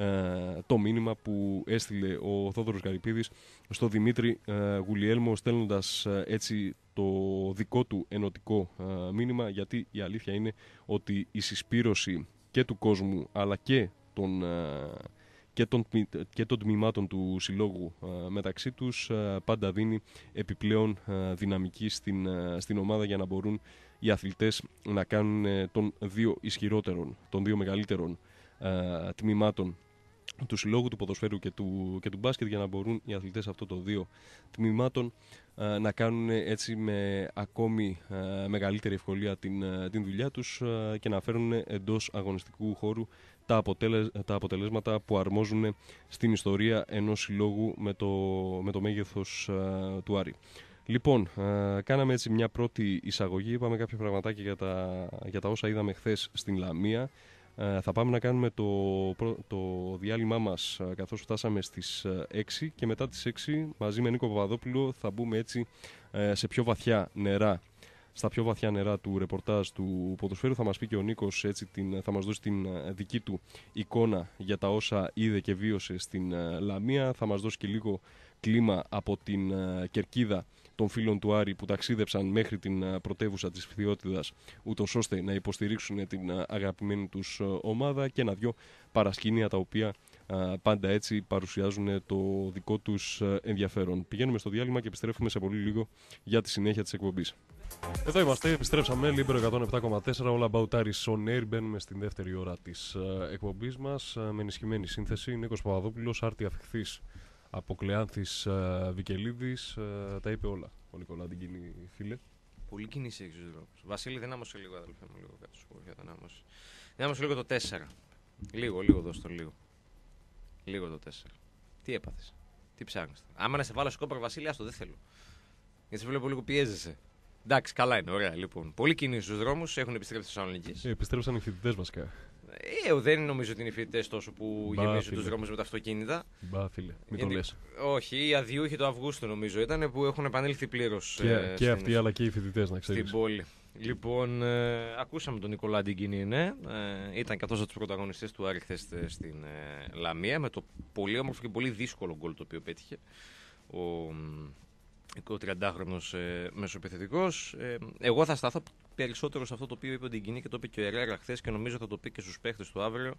ε, το μήνυμα που έστειλε ο Θόδωρος Γαρυπίδης στο Δημήτρη ε, Γουλιέλμο στέλνοντας ε, έτσι το δικό του ενωτικό μήνυμα γιατί η αλήθεια είναι ότι η συσπήρωση και του κόσμου αλλά και των και των, και τμήματων του συλλόγου μεταξύ τους πάντα δίνει επιπλέον δυναμική στην, στην ομάδα για να μπορούν οι αθλητές να κάνουν των δύο ισχυρότερων, των δύο μεγαλύτερων τμήματων του συλλόγου του ποδοσφαίρου και του, και του μπάσκετ για να μπορούν οι αθλητές αυτών των δύο τμήματων ε, να κάνουν έτσι με ακόμη ε, μεγαλύτερη ευκολία την, ε, την δουλειά τους και να φέρουν εντός αγωνιστικού χώρου τα, τα αποτελέσματα που αρμόζουν στην ιστορία ενός συλλόγου με το, με το μέγεθος του Άρη. Λοιπόν, κάναμε έτσι μια πρώτη εισαγωγή, είπαμε κάποια πραγματάκια για τα, για τα όσα είδαμε χθες στην Λαμία. Ε, θα πάμε να κάνουμε το, το διάλειμμά μας ε, καθώς φτάσαμε στις 6 ε, και μετά τις 6 μαζί με Νίκο Παπαδόπουλο θα μπούμε έτσι σε πιο βαθιά νερά στα πιο βαθιά νερά του ρεπορτάζ του ποδοσφαίρου θα μας πει και ο Νίκος έτσι την, θα μας δώσει την δική του εικόνα για τα όσα είδε και βίωσε στην Λαμία θα μας δώσει και λίγο κλίμα από την Κερκίδα των φίλων του Άρη που ταξίδεψαν μέχρι την πρωτεύουσα της Φθιώτιδας ούτως ώστε να υποστηρίξουν την αγαπημένη τους ομάδα και ένα-δυο παρασκήνια τα οποία πάντα έτσι παρουσιάζουν το δικό τους ενδιαφέρον. Πηγαίνουμε στο διάλειμμα και επιστρέφουμε σε πολύ λίγο για τη συνέχεια της εκπομπής. Εδώ είμαστε, επιστρέψαμε, Λίμπερο 107,4, όλα about Aris on air. Μπαίνουμε στην δεύτερη ώρα της εκπομπής μας με ενισχυμένη σύνθεση. Νίκος Παπαδόπουλος, Άρτη Αφιχθής από Βικελίδη. Ε, Βικελίδης, ε, τα είπε όλα ο Νικόλα κοινή φίλε. Πολύ κινήσει έχει του δρόμου. Βασίλη, άμασε λίγο, αδελφέ μου, λίγο κάτω σου για Δεν άμασε λίγο το 4. Λίγο, λίγο, δώστε λίγο. Λίγο το 4. Τι έπαθες. Τι ψάχνεις. Άμα να σε βάλω σκόπερ, Βασίλη, άστο, δεν θέλω. Γιατί σε βλέπω λίγο πιέζεσαι. Εντάξει, καλά είναι, ωραία λοιπόν. Πολύ κινήσει στους δρόμους, έχουν επιστρέψει στου Θεσσαλονίκη. Ε, επιστρέψαν οι φοιτητές βασικά. Ε, ε, δεν νομίζω ότι είναι οι φοιτητές τόσο που Μπα, γεμίζουν τους δρόμου με τα αυτοκίνητα. Μπα, φίλε, μην το λες. Όχι, οι αδιούχοι το Αυγούστου νομίζω ήταν που έχουν επανέλθει πλήρως. Και, ε, και αυτοί, αλλά και οι φοιτητές, να ξέρει. Στην πόλη. Λοιπόν, ε, ακούσαμε τον Νικολά Ντιγκίνη, ναι. Ε, ήταν και αυτός από του πρωταγωνιστέ του Άρη χθες στην Λαμία με το πολύ όμορφο και πολύ δύσκολο γκολ το οποίο πέτυχε. Ο, ο 30χρονο ε, εγώ θα σταθώ περισσότερο σε αυτό το οποίο είπε ο Ντιγκινή και το είπε και ο Ερέρα χθες και νομίζω θα το πει και στους παίχτες του αύριο.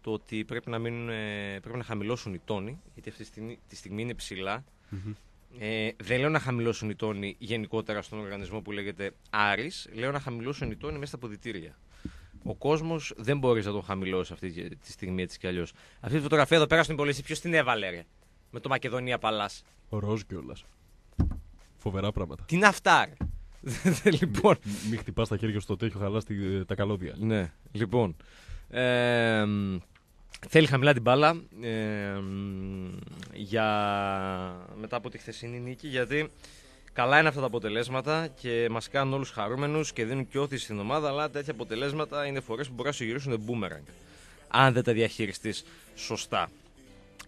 Το ότι πρέπει να, μείνουν, ε, πρέπει να χαμηλώσουν οι τόνοι, γιατί αυτή τη στιγμή, ειναι είναι Ε, δεν λέω να χαμηλώσουν οι τόνοι γενικότερα στον οργανισμό που λέγεται Άρης, λέω να χαμηλώσουν οι τόνοι μέσα στα αποδητήρια. Ο κόσμος δεν μπορεί να τον χαμηλώσει αυτή τη στιγμή έτσι κι αλλιώς. Αυτή τη φωτογραφία εδώ πέρα στην Πολύση, ποιος την έβαλε, ρε, με το Μακεδονία Παλάς. Ο Ροζ κιόλας. Φοβερά πράγματα. Τι να φτάρει. Ε, ε, λοιπόν. Μην χτυπάς τα χέρια στο τέτοιο, χαλά ε, τα καλώδια. Ναι, λοιπόν. θέλει χαμηλά την μπάλα ε, για... μετά από τη χθεσινή νίκη γιατί καλά είναι αυτά τα αποτελέσματα και μας κάνουν όλους χαρούμενους και δίνουν και όθηση στην ομάδα αλλά τέτοια αποτελέσματα είναι φορές που μπορεί να σου γυρίσουν boomerang αν δεν τα διαχειριστείς σωστά.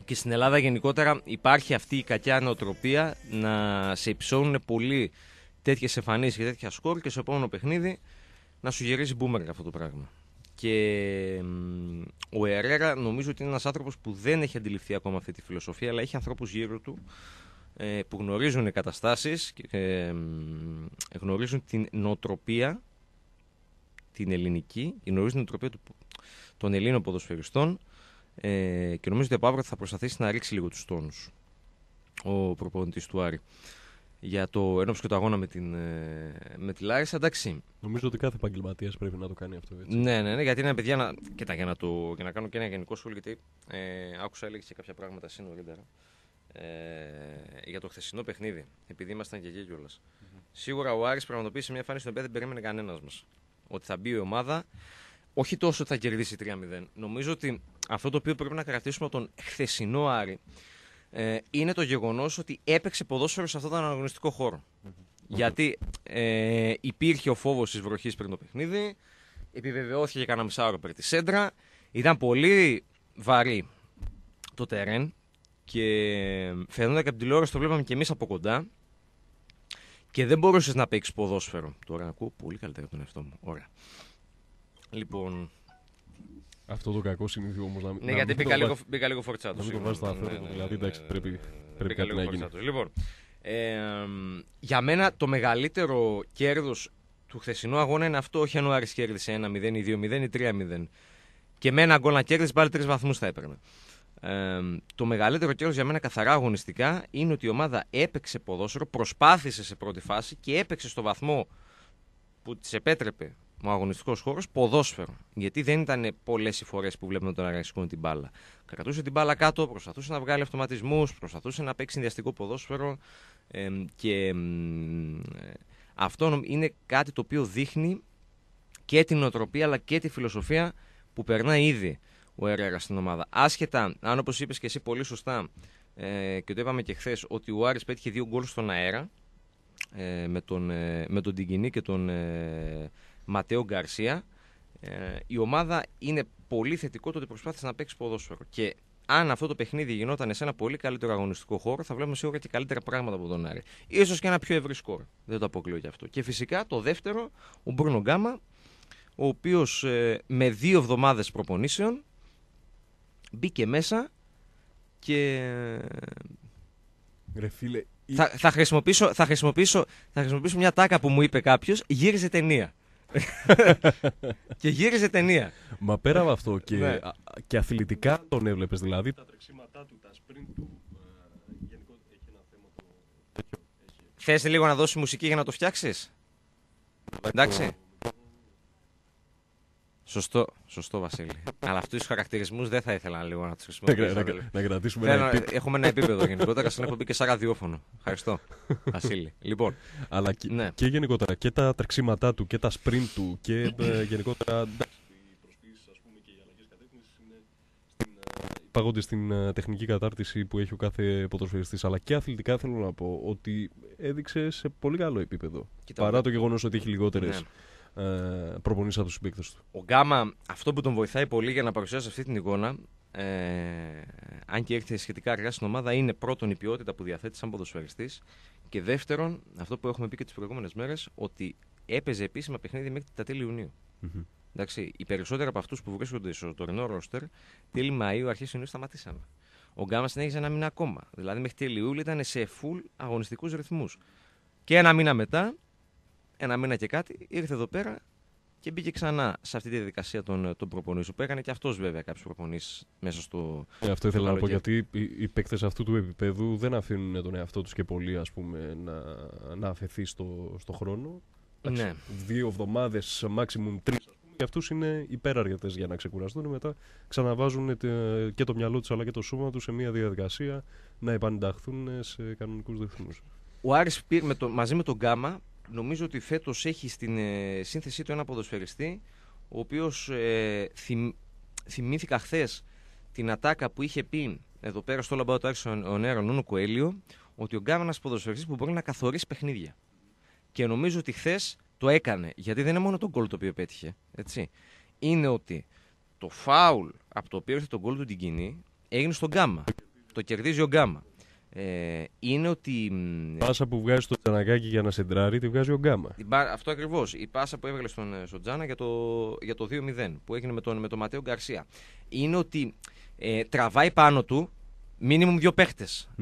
Και στην Ελλάδα γενικότερα υπάρχει αυτή η κακιά νοοτροπία να σε υψώνουν πολύ τέτοιες εμφανίσεις και τέτοια σκορ και στο επόμενο παιχνίδι να σου γυρίζει μπούμερ αυτό το πράγμα. Και ο Ερέρα νομίζω ότι είναι ένας άνθρωπος που δεν έχει αντιληφθεί ακόμα αυτή τη φιλοσοφία, αλλά έχει ανθρώπους γύρω του ε, που γνωρίζουν οι καταστάσεις, ε, γνωρίζουν την νοοτροπία την ελληνική, γνωρίζουν την νοοτροπία των Ελλήνων ποδοσφαιριστών ε, και νομίζω ότι από αύριο θα προσπαθήσει να ρίξει λίγο τους τόνους ο προπονητής του Άρη για το και το αγώνα με, την, ε, με τη Λάρισα. Εντάξει. Νομίζω ότι κάθε επαγγελματίας πρέπει να το κάνει αυτό. Έτσι. Ναι, ναι, ναι, γιατί είναι παιδιά. Να... Κοίτα, για να, το, για να κάνω και ένα γενικό σχόλιο, γιατί ε, άκουσα έλεγε και κάποια πράγματα νωρίτερα. Ε, για το χθεσινό παιχνίδι, επειδή ήμασταν και εκεί Σίγουρα ο Άρης πραγματοποίησε μια φάνηση στην οποία δεν περίμενε κανένας μας. Ότι θα μπει η ομάδα, όχι τόσο ότι θα κερδίσει 3-0. Νομίζω ότι αυτό το οποίο πρέπει να κρατήσουμε τον χθεσινό Άρη ε, είναι το γεγονός ότι έπαιξε ποδόσφαιρο σε αυτόν τον αναγνωστικό χώρο. Γιατί ε, υπήρχε ο φόβος της βροχής πριν το παιχνίδι, επιβεβαιώθηκε για κανένα ώρα πριν της σέντρα. Ήταν πολύ βαρύ το τερέν και φαινόταν και από τηλεόραση το βλέπαμε και εμείς από κοντά. Και δεν μπορούσες να παίξεις ποδόσφαιρο. Τώρα ακούω πολύ καλύτερα τον εαυτό μου. Ωραία. Λοιπόν, αυτό το κακό συνήθειο όμως να μην. Ναι, γιατί μπήκα λίγο, μπήκα λίγο φορτσάτος. Να το βάζει τα Δηλαδή εντάξει, πρέπει, κάτι να γίνει. Λοιπόν, ε, για μένα το μεγαλύτερο κέρδος του χθεσινού αγώνα είναι αυτό. Όχι αν ο Άρης κέρδισε 1-0 ή 2-0 ή 3-0. Και με ένα γκολ να κέρδισε πάλι τρεις βαθμούς θα έπαιρνε. Ε, το μεγαλύτερο κέρδος για μένα καθαρά αγωνιστικά είναι ότι η ομάδα έπαιξε ποδόσφαιρο, προσπάθησε σε πρώτη φάση και έπαιξε στο βαθμό που της επέτρεπε ο αγωνιστικός χώρος ποδόσφαιρο. Γιατί δεν ήταν πολλές οι φορές που βλέπουμε τον αγωνιστικό την μπάλα. Κρατούσε την μπάλα κάτω, προσπαθούσε να βγάλει αυτοματισμούς, προσπαθούσε να παίξει συνδυαστικό ποδόσφαιρο. Ε, και ε, αυτό είναι κάτι το οποίο δείχνει και την νοοτροπία αλλά και τη φιλοσοφία που περνάει ήδη ο Ερέρα στην ομάδα. Άσχετα, αν όπως είπες και εσύ πολύ σωστά ε, και το είπαμε και χθες, ότι ο Άρης πέτυχε δύο γκολ στον αέρα ε, με τον, ε, τον Τιγκινή και τον. Ε, Ματέο Γκαρσία. Ε, η ομάδα είναι πολύ θετικό το ότι προσπάθησε να παίξει ποδόσφαιρο. Και αν αυτό το παιχνίδι γινόταν σε ένα πολύ καλύτερο αγωνιστικό χώρο, θα βλέπουμε σίγουρα και καλύτερα πράγματα από τον Άρη. Ίσως και ένα πιο ευρύ σκορ. Δεν το αποκλείω και αυτό. Και φυσικά το δεύτερο, ο Μπρούνο Γκάμα, ο οποίος ε, με δύο εβδομάδες προπονήσεων μπήκε μέσα και. Ε, Ρε θα, θα, χρησιμοποιήσω, θα, χρησιμοποιήσω, θα χρησιμοποιήσω μια τάκα που μου είπε κάποιος. Γύριζε ταινία και γύριζε ταινία. Μα πέρα από αυτό και, ναι. και αθλητικά τον έβλεπες δηλαδή. Τα τρεξίματά του, τα του. έχει θέμα λίγο να δώσεις μουσική για να το φτιάξεις. Ναι, Εντάξει. Σωστό, σωστό Βασίλη. Αλλά αυτούς τους χαρακτηρισμούς δεν θα ήθελα λίγο να τους χρησιμοποιήσω. Να, να, κρατήσουμε ένα επίπεδο. Έχουμε ένα επίπεδο γενικότερα, σαν έχω μπει και σαν ραδιόφωνο. Ευχαριστώ, Βασίλη. Λοιπόν. Αλλά και, ναι. και γενικότερα και τα τρεξίματά του και τα sprint του και ε, γενικότερα. Πάγονται στην ε, ε, τεχνική κατάρτιση που έχει ο κάθε ποδοσφαιριστής, αλλά και αθλητικά θέλω να πω ότι έδειξε σε πολύ καλό επίπεδο. παρά το γεγονός ότι έχει λιγότερες ναι ε, προπονήσεις από τους συμπίκτε του. Ο Γκάμα, αυτό που τον βοηθάει πολύ για να παρουσιάσει αυτή την εικόνα, ε, αν και έρχεται σχετικά αργά στην ομάδα, είναι πρώτον η ποιότητα που διαθέτει σαν ποδοσφαιριστής και δεύτερον, αυτό που έχουμε πει και τις προηγούμενες μέρες, ότι έπαιζε επίσημα παιχνίδι μέχρι τα τέλη Ιουνίου. Mm-hmm. Εντάξει, οι περισσότεροι από αυτούς που βρίσκονται στο τωρινό ρόστερ, τέλη Μαου, αρχές Ιουνίου σταματήσαμε. Ο Γκάμα συνέχιζε ένα μήνα ακόμα. Δηλαδή μέχρι τέλη Ιούλη ήταν σε full αγωνιστικούς ρυθμούς. Και ένα μήνα μετά ένα μήνα και κάτι, ήρθε εδώ πέρα και μπήκε ξανά σε αυτή τη διαδικασία των, ε, των προπονήσεων που έκανε και αυτός βέβαια κάποιους προπονήσει μέσα στο. Ε, αυτό ήθελα να πω γιατί οι, οι παίκτες αυτού του επίπεδου δεν αφήνουν τον εαυτό τους και πολύ ας πούμε, να, να αφαιθεί στο, στο χρόνο. Ναι. Δύο εβδομάδες, maximum τρεις. Για αυτούς είναι υπέραρκετες για να ξεκουραστούν. Μετά ξαναβάζουν ε, και το μυαλό τους αλλά και το σώμα τους σε μια διαδικασία να επανενταχθούν σε κανονικούς ρυθμού. Ο Άρης πήρε με το, μαζί με τον Γκάμα νομίζω ότι φέτος έχει στην ε, σύνθεσή του ένα ποδοσφαιριστή ο οποίος ε, θυμ, θυμήθηκα χθες την ατάκα που είχε πει εδώ πέρα στο Λαμπάτο About ο Νέρο Νούνο Κοέλιο ότι ο ένα ποδοσφαιριστής που μπορεί να καθορίσει παιχνίδια. Και νομίζω ότι χθες το έκανε. Γιατί δεν είναι μόνο το γκολ το οποίο πέτυχε. Έτσι. Είναι ότι το φάουλ από το οποίο ήρθε το γκολ του κοινή έγινε στον Γκάμα. Το κερδίζει ο Γκάμα ε, είναι ότι. Η Πάσα που βγάζει στο Τζανακάκι για να σεντράρει, τη βγάζει ο Γκάμα. Αυτό ακριβώς. Η πάσα που έβγαλε στον, ε, στον Τζάνα για το, το 2-0 που έγινε με τον, με τον Ματέο Γκαρσία. Είναι ότι ε, τραβάει πάνω του μίνιμουμ δύο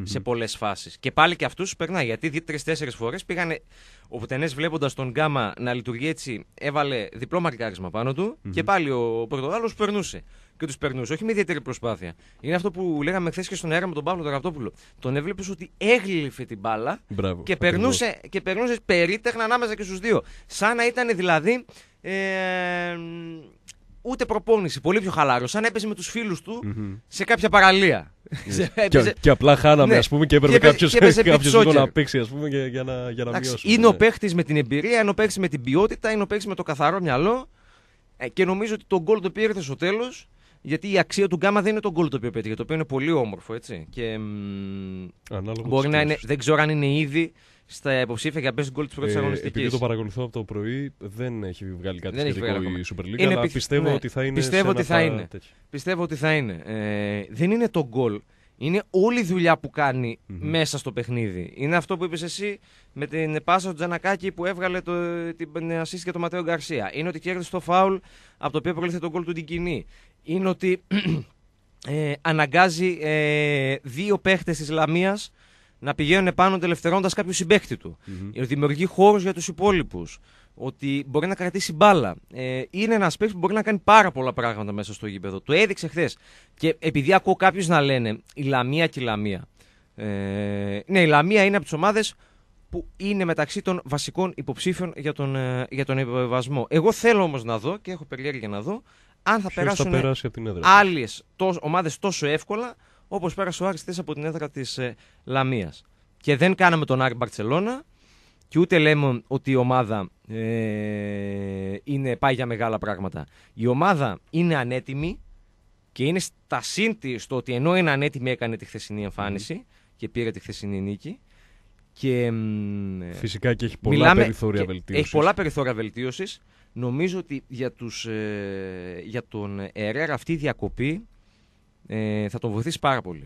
σε πολλές φάσεις. Και πάλι και αυτούς του περνάει. Γιατί τρει-τέσσερι φορές πήγανε. Ο Βουτενέ βλέποντας τον Γκάμα να λειτουργεί έτσι, έβαλε διπλό μαρκάρισμα πάνω του και πάλι ο Πορτογάλος περνούσε και τους περνούσε. Όχι με ιδιαίτερη προσπάθεια. Είναι αυτό που λέγαμε χθες και στον αέρα με τον Παύλο Ταγαπτόπουλο. Τον έβλεπες ότι έγλυφε την μπάλα και, περνούσε, και περνούσε περίτεχνα ανάμεσα και στους δύο. Σαν να ήταν δηλαδή. Ε, ούτε προπόνηση, πολύ πιο χαλάρος. Σαν έπαιζε με τους φίλους του σε κάποια παραλία. Ναι. και, και, απλά χάναμε, ναι. πούμε, και έπρεπε κάποιο λίγο να παίξει ας πούμε, για να, για να Είναι ναι. ο παίχτης με την εμπειρία, είναι ο παίχτης με την ποιότητα, είναι ο παίχτης με το καθαρό μυαλό. Ε, και νομίζω ότι τον γκολ το πήρε στο τέλος γιατί η αξία του Γκάμα δεν είναι το γκολ το οποίο πέτυχε, το οποίο είναι πολύ όμορφο. Έτσι. Και, Ανάλογο μπορεί να είναι, δεν ξέρω αν είναι ήδη στα υποψήφια για best goal της πρώτης ε, αγωνιστικής. Επειδή το παρακολουθώ από το πρωί, δεν έχει βγάλει κάτι σχετικό έχει βγάλει η Super League. Είναι αλλά πιστεύω ναι. ότι θα είναι. Πιστεύω ότι θα, θα είναι. Τέτοιο. Πιστεύω ότι θα είναι. Ε, δεν είναι το γκολ. Είναι όλη η δουλειά που κανει mm-hmm. μέσα στο παιχνίδι. Είναι αυτό που είπες εσύ με την πάσα του Τζανακάκη που έβγαλε το, την assist για τον Ματέο Γκαρσία. Είναι ότι κέρδισε το φάουλ από το οποίο προήλθε τον γκολ του Ντικινή είναι ότι ε, αναγκάζει ε, δύο παίχτες της Λαμίας να πηγαίνουν επάνω τελευθερώντα κάποιο συμπαίχτη του. Mm-hmm. Δημιουργεί χώρους για τους υπόλοιπους. Ότι μπορεί να κρατήσει μπάλα. Ε, είναι ένας παίχτης που μπορεί να κάνει πάρα πολλά πράγματα μέσα στο γήπεδο. Το έδειξε χθες. Και επειδή ακούω κάποιους να λένε η Λαμία και η Λαμία. Ε, ναι, η Λαμία είναι από τις ομάδες που είναι μεταξύ των βασικών υποψήφιων για τον, ε, για τον επιβεβασμό. Εγώ θέλω όμως να δω και έχω περιέργεια να δω αν θα περάσουν περάσει τόσο εύκολα όπως πέρασε ο Άρης από την έδρα της ε, Λαμίας. Και δεν κάναμε τον Άρη Μπαρσελόνα και ούτε λέμε ότι η ομάδα ε, είναι, πάει για μεγάλα πράγματα. Η ομάδα είναι ανέτοιμη και είναι στα σύντη στο ότι ενώ είναι ανέτοιμη έκανε τη χθεσινή εμφάνιση και πήρε τη χθεσινή νίκη. Και, ε, Φυσικά και έχει πολλά περιθώρια βελτίωσης. Έχει πολλά περιθώρια βελτίωσης Νομίζω ότι για, τους, ε, για τον Ερέρα αυτή η διακοπή ε, θα τον βοηθήσει πάρα πολύ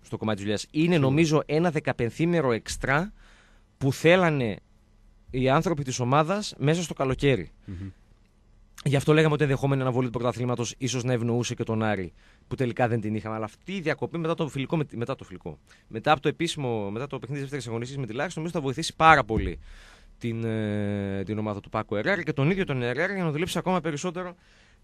στο κομμάτι της δουλειάς. Είναι νομίζω ένα δεκαπενθήμερο εξτρά που θέλανε οι άνθρωποι της ομάδας μέσα στο καλοκαίρι. Mm-hmm. Γι' αυτό λέγαμε ότι ενδεχόμενη αναβολή του πρωταθλήματος ίσως να ευνοούσε και τον Άρη, που τελικά δεν την είχαμε. Αλλά αυτή η διακοπή μετά το φιλικό, μετά το, φιλικό, μετά από το, επίσημο, μετά το παιχνίδι της δεύτερης με τη Λάξη, νομίζω θα βοηθήσει πάρα πολύ την, ε, την ομάδα του Πάκου Ερέρα και τον ίδιο τον Ερέρα για να δουλέψει ακόμα περισσότερο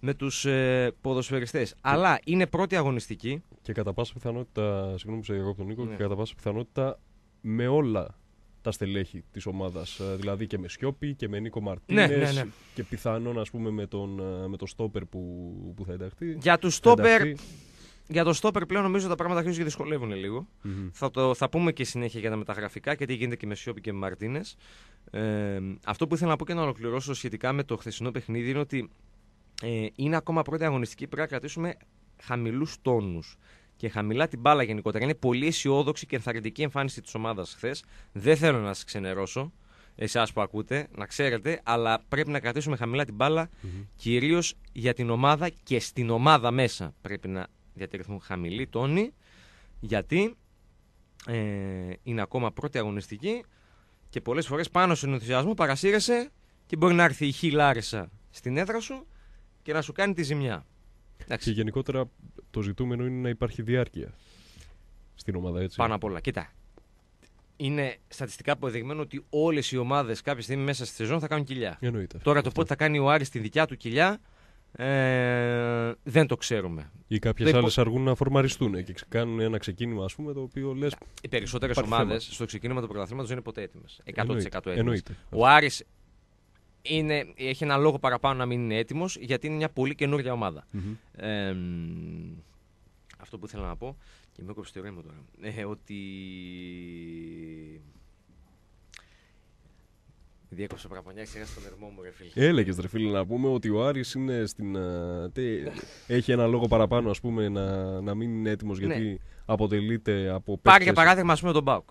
με τους ε, ποδοσφαιριστές. Αλλά είναι πρώτη αγωνιστική. Και κατά πάσα πιθανότητα, συγγνώμη που σε τον Νίκο, ναι. και κατά πάσα πιθανότητα με όλα τα στελέχη της ομάδας. Ε, δηλαδή και με Σιώπη και με Νίκο ναι, ναι, Μαρτίνες και πιθανόν ας πούμε ε, με τον, Στόπερ που, θα ενταχθεί. Για τους Στόπερ για το στόπερ πλέον νομίζω τα πράγματα αρχίζουν και δυσκολεύουν Θα, το, θα πούμε και συνέχεια για τα μεταγραφικά και τι γίνεται και με Σιώπη και με Μαρτίνες. Ε, αυτό που ήθελα να πω και να ολοκληρώσω σχετικά με το χθεσινό παιχνίδι είναι ότι ε, είναι ακόμα πρώτη αγωνιστική. Πρέπει να κρατήσουμε χαμηλούς τόνους και χαμηλά την μπάλα γενικότερα. Είναι πολύ αισιόδοξη και ενθαρρυντική εμφάνιση της ομάδας χθες. Δεν θέλω να σας ξενερώσω εσάς που ακούτε, να ξέρετε, αλλά πρέπει να κρατήσουμε χαμηλά την μπάλα, κυρίως για την ομάδα και στην ομάδα μέσα πρέπει να διατηρηθούν χαμηλοί τόνοι, γιατί ε, είναι ακόμα πρώτη αγωνιστική και πολλές φορές πάνω στον ενθουσιασμό παρασύρεσαι και μπορεί να έρθει η χιλάρισα στην έδρα σου και να σου κάνει τη ζημιά. Και γενικότερα το ζητούμενο είναι να υπάρχει διάρκεια στην ομάδα έτσι. Πάνω απ' όλα. Κοίτα, είναι στατιστικά αποδεδειγμένο ότι όλες οι ομάδες κάποια στιγμή μέσα στη σεζόν θα κάνουν κοιλιά. Εννοείται. Τώρα το πότε θα κάνει ο Άρης τη δικιά του κοιλιά ε, δεν το ξέρουμε. Ή κάποιες άλλε αργούν να φορμαριστούν και κάνουν ένα ξεκίνημα, ας πούμε, το οποίο λες. Οι περισσότερες ομάδες στο ξεκίνημα του πρωταθλήματο δεν είναι ποτέ έτοιμες. 100% έτοιμε. Ο Άρης είναι, έχει ένα λόγο παραπάνω να μην είναι έτοιμος, γιατί είναι μια πολύ καινούργια ομάδα. Mm-hmm. Ε, αυτό που ήθελα να πω. Και με έκοψε το τώρα. Ε, ότι Διέκοψε ο Πραπονιάκη, στον ερμό μου, ρε φίλε. Έλεγε, ρε φίλε, να πούμε ότι ο Άρης είναι στην. Τε, έχει ένα λόγο παραπάνω, ας πούμε, να, να μην είναι έτοιμος ναι. γιατί ναι. αποτελείται από. Πάρει για παράδειγμα, ας πούμε, τον Πάουκ.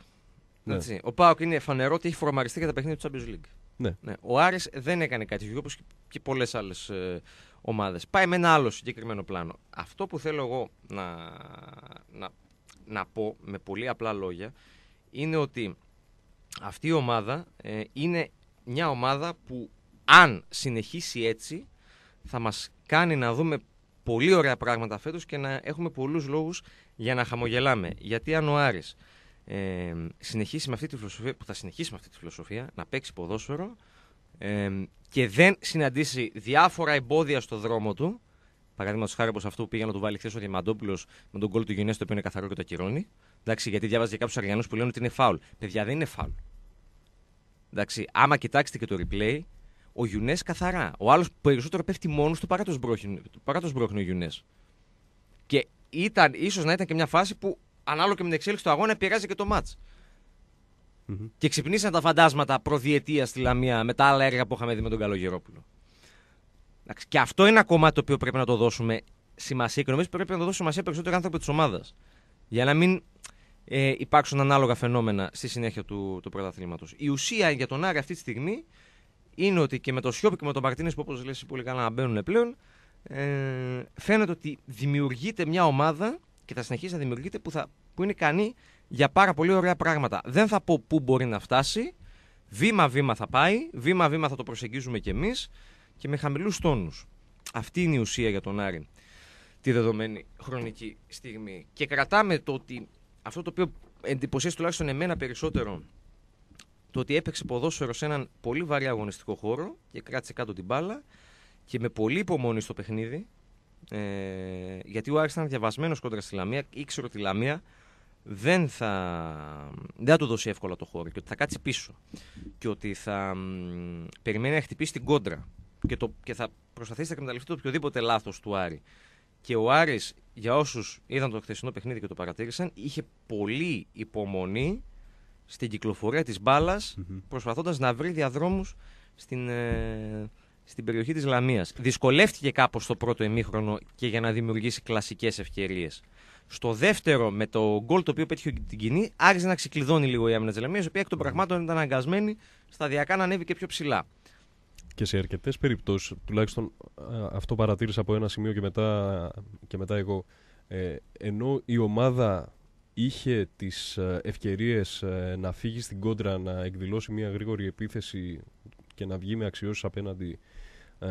Ναι. Ο Πάουκ είναι φανερό ότι έχει φορμαριστεί για τα παιχνίδια του Champions League. Ναι. ναι. Ο Άρης δεν έκανε κάτι τέτοιο όπως και πολλές άλλες ε, ομάδες. Πάει με ένα άλλο συγκεκριμένο πλάνο. Αυτό που θέλω εγώ να, να, να πω με πολύ απλά λόγια είναι ότι αυτή η ομάδα ε, είναι μια ομάδα που αν συνεχίσει έτσι θα μας κάνει να δούμε πολύ ωραία πράγματα φέτος και να έχουμε πολλούς λόγους για να χαμογελάμε. Γιατί αν ο Άρης ε, συνεχίσει με αυτή τη φιλοσοφία, που θα συνεχίσει με αυτή τη φιλοσοφία, να παίξει ποδόσφαιρο ε, και δεν συναντήσει διάφορα εμπόδια στο δρόμο του, παραδείγματος χάρη όπως αυτό που πήγε να του βάλει χθες ο Διαμαντόπουλος με τον κόλ του Γιουνέστο, το οποίο είναι καθαρό και το ακυρώνει. Εντάξει, γιατί διάβαζε κάποιου Αριανού που λένε ότι είναι φάουλ. Παιδιά, δεν είναι φάουλ. Εντάξει, άμα κοιτάξετε και το replay, ο Γιουνέ καθαρά. Ο άλλος περισσότερο πέφτει μόνος του παρά το σμπρόχνο Γιουνέ. Και ήταν, ίσως να ήταν και μια φάση που ανάλογα και με την εξέλιξη του αγώνα επηρεάζει και το μάτ. mm Mm-hmm. Και ξυπνήσαν τα φαντάσματα προδιετίας στη Λαμία με τα άλλα έργα που είχαμε δει με τον Καλογερόπουλο. Και αυτό είναι ένα κομμάτι το οποίο πρέπει να το δώσουμε σημασία και νομίζω πρέπει να το δώσουμε σημασία περισσότερο άνθρωποι της ομάδας. Για να μην ε, υπάρξουν ανάλογα φαινόμενα στη συνέχεια του, του πρωταθλήματος. Η ουσία για τον Άρη αυτή τη στιγμή είναι ότι και με το σιώπη και με τον Μαρτίνες, που όπως λες πολύ καλά να μπαίνουν πλέον, ε, φαίνεται ότι δημιουργείται μια ομάδα και θα συνεχίσει να δημιουργείται που, θα, που είναι ικανή για πάρα πολύ ωραία πράγματα. Δεν θα πω πού μπορεί να φτάσει. Βήμα-βήμα θα πάει, βήμα-βήμα θα το προσεγγίζουμε κι εμείς και με χαμηλούς τόνους. Αυτή είναι η ουσία για τον Άρη τη δεδομένη χρονική στιγμή. Και κρατάμε το ότι αυτό το οποίο εντυπωσίασε τουλάχιστον εμένα περισσότερο το ότι έπαιξε ποδόσφαιρο σε έναν πολύ βαρύ αγωνιστικό χώρο και κράτησε κάτω την μπάλα και με πολύ υπομονή στο παιχνίδι. Ε, γιατί ο Άρης ήταν διαβασμένος κόντρα στη Λαμία, ήξερε ότι η Λαμία δεν θα, δεν θα του δώσει εύκολα το χώρο και ότι θα κάτσει πίσω. Και ότι θα περιμένει να χτυπήσει την κόντρα και, το, και θα προσπαθήσει να εκμεταλλευτεί το οποιοδήποτε λάθος του Άρη και ο Άρης, για όσους είδαν το χθεσινό παιχνίδι και το παρατήρησαν, είχε πολύ υπομονή στην κυκλοφορία της μπάλας, mm-hmm. να βρει διαδρόμους στην, ε, περιοχή της Λαμίας. Δυσκολεύτηκε κάπως το πρώτο ημίχρονο και για να δημιουργήσει κλασικές ευκαιρίες. Στο δεύτερο, με το γκολ το οποίο πέτυχε την κοινή, άρχισε να ξεκλειδώνει λίγο η άμυνα της Λαμίας, η οποία εκ των πραγμάτων ήταν αναγκασμένη σταδιακά να ανέβει και πιο ψηλά και σε αρκετές περιπτώσεις, τουλάχιστον αυτό παρατήρησα από ένα σημείο και μετά, και μετά εγώ, ε, ενώ η ομάδα είχε τις ε, ευκαιρίες ε, να φύγει στην κόντρα, να εκδηλώσει μια γρήγορη επίθεση και να βγει με αξιώσεις απέναντι ε,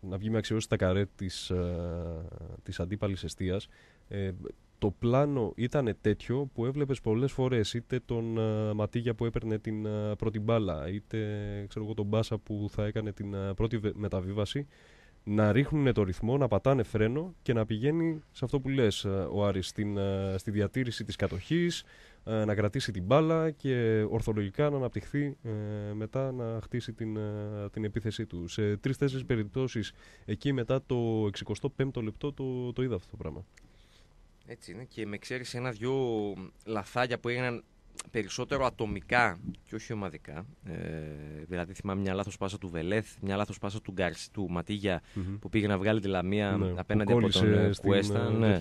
να βγει με τα καρέ της, ε, της αντίπαλης ε, το πλάνο ήταν τέτοιο που έβλεπες πολλές φορές είτε τον uh, Ματίγια που έπαιρνε την ε, πρώτη μπάλα, είτε ξέρω τον Μπάσα που θα έκανε την ε, πρώτη μεταβίβαση, να ρίχνουν το ρυθμό, να πατάνε φρένο και να πηγαίνει σε αυτό που λες ο Άρης, στην, στη διατήρηση της κατοχής, να κρατήσει την μπάλα και ορθολογικά να αναπτυχθεί μετά να χτίσει την, την επίθεσή του. Σε τρει-τέσσερι περιπτώσεις εκεί μετά το 65ο λεπτό το, το είδα αυτό το πράγμα. Έτσι είναι και με ξερεις ενα ένα-δυο λαθάκια που έγιναν περισσότερο ατομικά και όχι ομαδικά. Ε, δηλαδή θυμάμαι μια λάθος πάσα του Βελέθ, μια λάθος πάσα του, Γκαρσ, του ματιγια που πήγε να βγάλει τη Λαμία ναι, απέναντι από τον ε, Κουέστα. Ε, ναι. Ε,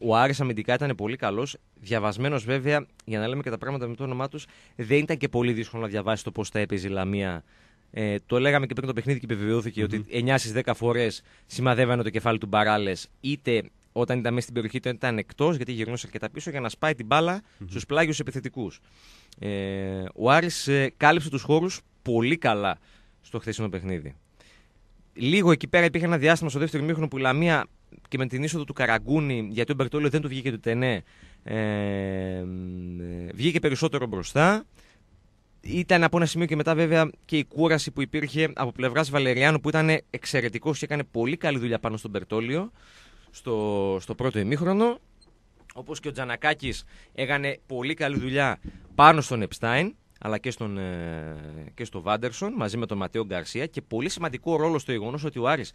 ο Άρης αμυντικά ήταν πολύ καλός, διαβασμένος βέβαια, για να λέμε και τα πράγματα με το όνομά τους, δεν ήταν και πολύ δύσκολο να διαβάσει το πώς θα έπαιζε η Λαμία το λέγαμε και πριν το παιχνίδι και επιβεβαιώθηκε ότι 9 στι 10 φορές σημαδεύανε το κεφάλι του Μπαράλες είτε όταν ήταν μέσα στην περιοχή του ήταν εκτός γιατί γυρνούσε αρκετά πίσω για να σπάει την μπάλα mm-hmm. στους πλάγιους επιθετικούς. Ε, ο Άρης ε, κάλυψε τους χώρους πολύ καλά στο χθεσινό παιχνίδι. Λίγο εκεί πέρα υπήρχε ένα διάστημα στο δεύτερο μήχρονο που η Λαμία και με την είσοδο του Καραγκούνη, γιατί ο Μπερτόλιο δεν του βγήκε το τενέ, ε, ε, βγήκε περισσότερο μπροστά. Ήταν από ένα σημείο και μετά βέβαια και η κούραση που υπήρχε από πλευράς Βαλεριάνου που ήταν εξαιρετικός και έκανε πολύ καλή δουλειά πάνω στον Μπερτόλιο στο, στο πρώτο ημίχρονο. Όπως και ο Τζανακάκης έγανε πολύ καλή δουλειά πάνω στον Επστάιν αλλά και στον, ε, και στο Βάντερσον μαζί με τον Ματέο Γκαρσία και πολύ σημαντικό ρόλο στο γεγονός ότι ο Άρης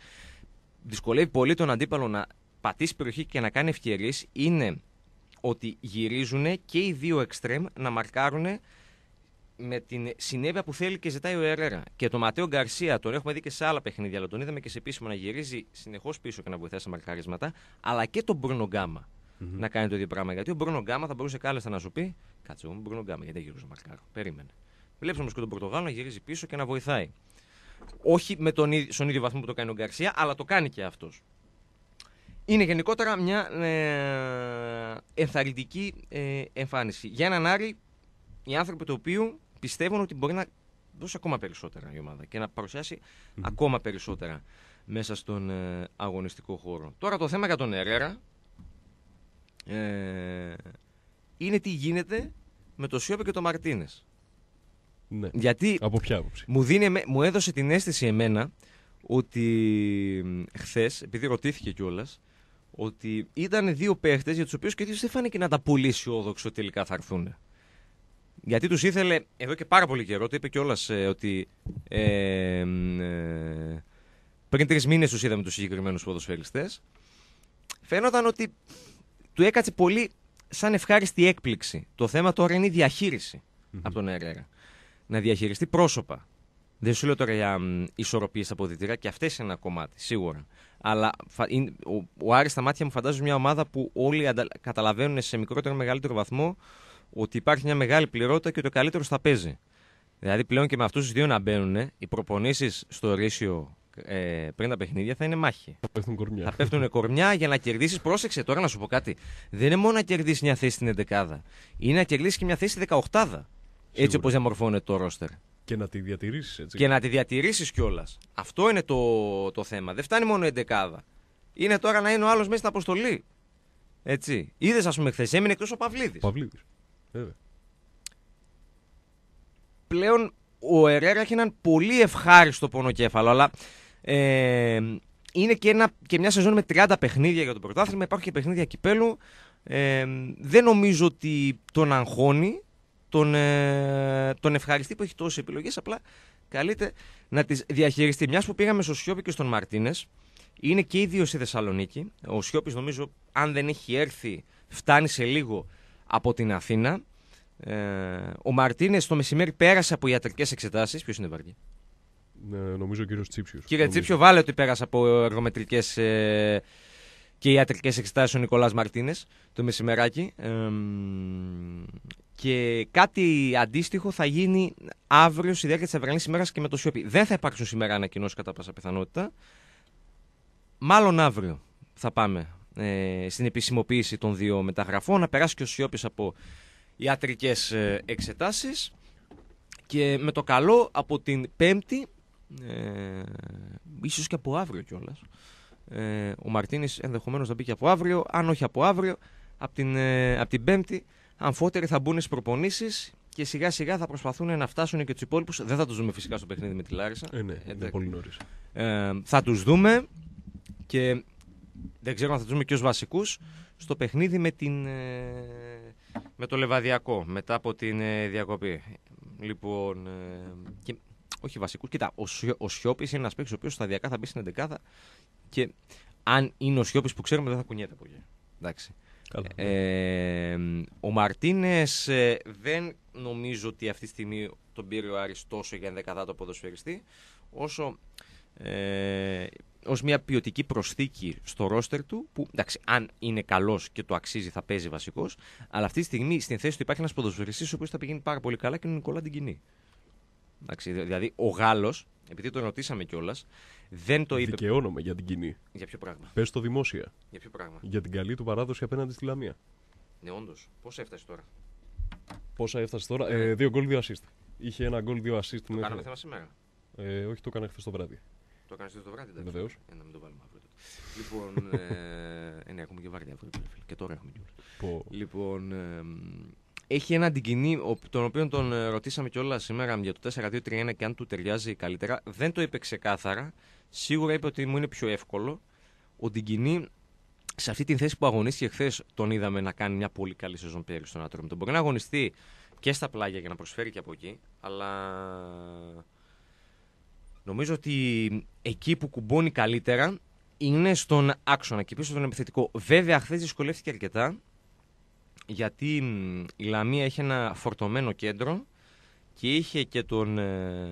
δυσκολεύει πολύ τον αντίπαλο να πατήσει περιοχή και να κάνει ευκαιρίες είναι ότι γυρίζουν και οι δύο εξτρέμ να μαρκάρουν με την συνέπεια που θέλει και ζητάει ο Ερέρα. Και το Ματέο Γκαρσία, τον έχουμε δει και σε άλλα παιχνίδια, αλλά τον είδαμε και σε επίσημο να γυρίζει συνεχώς πίσω και να βοηθάει σε μαρκάρισματα, αλλά και τον Μπρούνο mm-hmm. να κάνει το ίδιο πράγμα. Γιατί ο Μπρούνο θα μπορούσε κάλλιστα να σου πει: Κάτσε, μου Μπρούνο γιατί δεν γυρίζει μαρκάρο. Περίμενε. Βλέπεις όμως και τον Πορτογάλο να γυρίζει πίσω και να βοηθάει. Όχι με τον, στον ίδιο βαθμό που το κάνει ο Γκαρσία, αλλά το κάνει και αυτός. Είναι γενικότερα μια ε, ενθαρρυντική ε, εμφάνιση. Για έναν Άρη, οι άνθρωποι του οποίου πιστεύουν ότι μπορεί να δώσει ακόμα περισσότερα η ομάδα και να παρουσιασει ακόμα περισσότερα μέσα στον ε, αγωνιστικό χώρο. Τώρα το θέμα για τον Ερέρα ε, είναι τι γίνεται με το Σιώπη και το Μαρτίνες. Ναι. Γιατί Από ποια Μου, μου έδωσε την αίσθηση εμένα ότι χθες, επειδή ρωτήθηκε κιόλας, ότι ήταν δύο παίχτες για τους οποίους και δεν φάνηκε να τα πολύ αισιόδοξο τελικά θα έρθουν. Γιατί τους ήθελε εδώ και πάρα πολύ καιρό, το είπε κιόλας ε, ότι. Ε, ε πριν τρεις μήνες τους είδαμε τους συγκεκριμένους ποδοσφαιριστές. Φαίνονταν ότι του έκατσε πολύ σαν ευχάριστη έκπληξη. Το θέμα τώρα είναι η διαχειριση από τον Ερέρα. Να διαχειριστεί πρόσωπα. Δεν σου λέω τώρα για ισορροπίε στα αποδητήρια και αυτές είναι ένα κομμάτι, σίγουρα. Αλλά ο, ο στα μάτια μου φαντάζει μια ομάδα που όλοι καταλαβαίνουν σε μικρότερο ή μεγαλύτερο βαθμό ότι υπάρχει μια μεγάλη πληρότητα και ότι ο καλύτερο θα παίζει. Δηλαδή πλέον και με αυτούς τους δύο να μπαίνουν, οι προπονήσεις στο ρίσιο ε, πριν τα παιχνίδια θα είναι μάχη. Θα πέφτουν κορμιά. Θα πέφτουν κορμιά για να κερδίσεις. Πρόσεξε τώρα να σου πω κάτι. Δεν είναι μόνο να κερδίσεις μια θέση στην 11 Είναι να κερδίσεις και μια θέση στην 18 Έτσι όπως διαμορφώνεται το ρόστερ. Και να τη διατηρήσεις, έτσι. Και να τη διατηρήσεις κιόλας. Αυτό είναι το, το θέμα. Δεν φτάνει μόνο η 11 Είναι τώρα να είναι ο άλλος μέσα στην αποστολή. Έτσι. Είδες, ας πούμε, χθες έμεινε εκτός ο Παυλίδης. Πλέον ο Ερέρα έχει έναν πολύ ευχάριστο πονοκέφαλο, αλλά ε, είναι και, ένα, και μια σεζόν με 30 παιχνίδια για το πρωτάθλημα. Υπάρχουν και παιχνίδια κυπέλου. Ε, δεν νομίζω ότι τον αγχώνει. Τον, ε, τον ευχαριστεί που έχει τόσες επιλογές. Απλά καλείται να τις διαχειριστεί. Μιας που πήγαμε στο Σιώπη και στον Μαρτίνες, είναι και οι στη Θεσσαλονίκη. Ο Σιώπης, νομίζω, αν δεν έχει έρθει, φτάνει σε λίγο από την Αθήνα. Ε, ο Μαρτίνες το μεσημέρι πέρασε από ιατρικές εξετάσεις. Ποιος είναι βαρκή. Ναι, νομίζω ο κύριος Τσίψιο. Κύριε νομίζω. Τσίψιο, βάλε ότι πέρασε από εργομετρικές ε, και ιατρικές εξετάσεις ο Νικολάς Μαρτίνες το μεσημεράκι. Ε, και κάτι αντίστοιχο θα γίνει αύριο στη διάρκεια της αυριανής ημέρας και με το Σιωπή. Δεν θα υπάρξουν σήμερα ανακοινώσεις κατά πάσα πιθανότητα. Μάλλον αύριο θα πάμε ε, στην επισημοποίηση των δύο μεταγραφών, να περάσει και ο Σιώπης από ιατρικές ε, εξετάσεις και με το καλό από την Πέμπτη, ε, ίσως και από αύριο κιόλας. Ε, ο Μαρτίνης ενδεχομένως να μπει και από αύριο, αν όχι από αύριο, από την, ε, από την Πέμπτη αμφότεροι θα μπουν στις προπονήσεις και σιγά σιγά θα προσπαθούν να φτάσουν και τους υπόλοιπους. Δεν θα τους δούμε φυσικά στο παιχνίδι με τη Λάρισα. Ε, ναι, είναι πολύ νωρίς. Ε, θα τους δούμε και δεν ξέρω αν θα δούμε και ως βασικούς, στο παιχνίδι με, την, ε, με το Λεβαδιακό, μετά από την ε, διακοπή. Λοιπόν, ε, και, όχι βασικούς. Κοίτα, ο, Σιώ, Σιώπης είναι ένας παίκτης ο οποίος σταδιακά θα μπει στην 11 και αν είναι ο Σιώπης που ξέρουμε δεν θα κουνιέται από εκεί. Εντάξει. Ε, ο Μαρτίνες δεν νομίζω ότι αυτή τη στιγμή τον πήρε ο Άρης τόσο για 11 το ποδοσφαιριστή, όσο ε, ως μια ποιοτική προσθήκη στο ρόστερ του, που εντάξει, αν είναι καλός και το αξίζει, θα παίζει βασικός. Αλλά αυτή τη στιγμή στην θέση του υπάρχει ένας ποδοσφαιριστής ο οποίος θα πηγαίνει πάρα πολύ καλά και είναι ο Νικολά Ντιγκινή. Εντάξει, δηλαδή ο Γάλλος, επειδή τον ρωτήσαμε κιόλας, δεν το είπε. Δικαιώνομαι για την κοινή. Για ποιο πράγμα. Πες το δημόσια. Για ποιο πράγμα. Για την καλή του παράδοση απέναντι στη Λαμία. Ναι, όντως. Πόσα έφτασε τώρα. Πόσα έφτασε τώρα. Ε, δύο γκολ, δύο assist. Είχε ένα γκολ, δύο assist. Το κάναμε θέμα σήμερα. Ε, όχι, το έκανα χθες το βράδυ. Το έκανε το βράδυ, εντάξει. Βεβαίως. Για να μην το βάλουμε αύριο. λοιπόν. Ε, ε, ναι, έχουμε και βάρδια αύριο. Και τώρα έχουμε κιόλα. Λοιπόν. Ε, έχει έναν αντικοινή, τον οποίο τον ε, ρωτήσαμε κιόλας σήμερα για το 4-2-3-1 και αν του ταιριάζει καλύτερα. Δεν το είπε ξεκάθαρα. Σίγουρα είπε ότι μου είναι πιο εύκολο. Ο Ντιγκινή σε αυτή τη θέση που αγωνίστηκε χθες, τον είδαμε να κάνει μια πολύ καλή σεζόν πέρυσι στον Τον Μπορεί να αγωνιστεί και στα πλάγια για να προσφέρει και από εκεί, αλλά Νομίζω ότι εκεί που κουμπώνει καλύτερα είναι στον άξονα και πίσω στον επιθετικό. Βέβαια, χθες δυσκολεύτηκε αρκετά γιατί η Λαμία είχε ένα φορτωμένο κέντρο και είχε και τον, ε,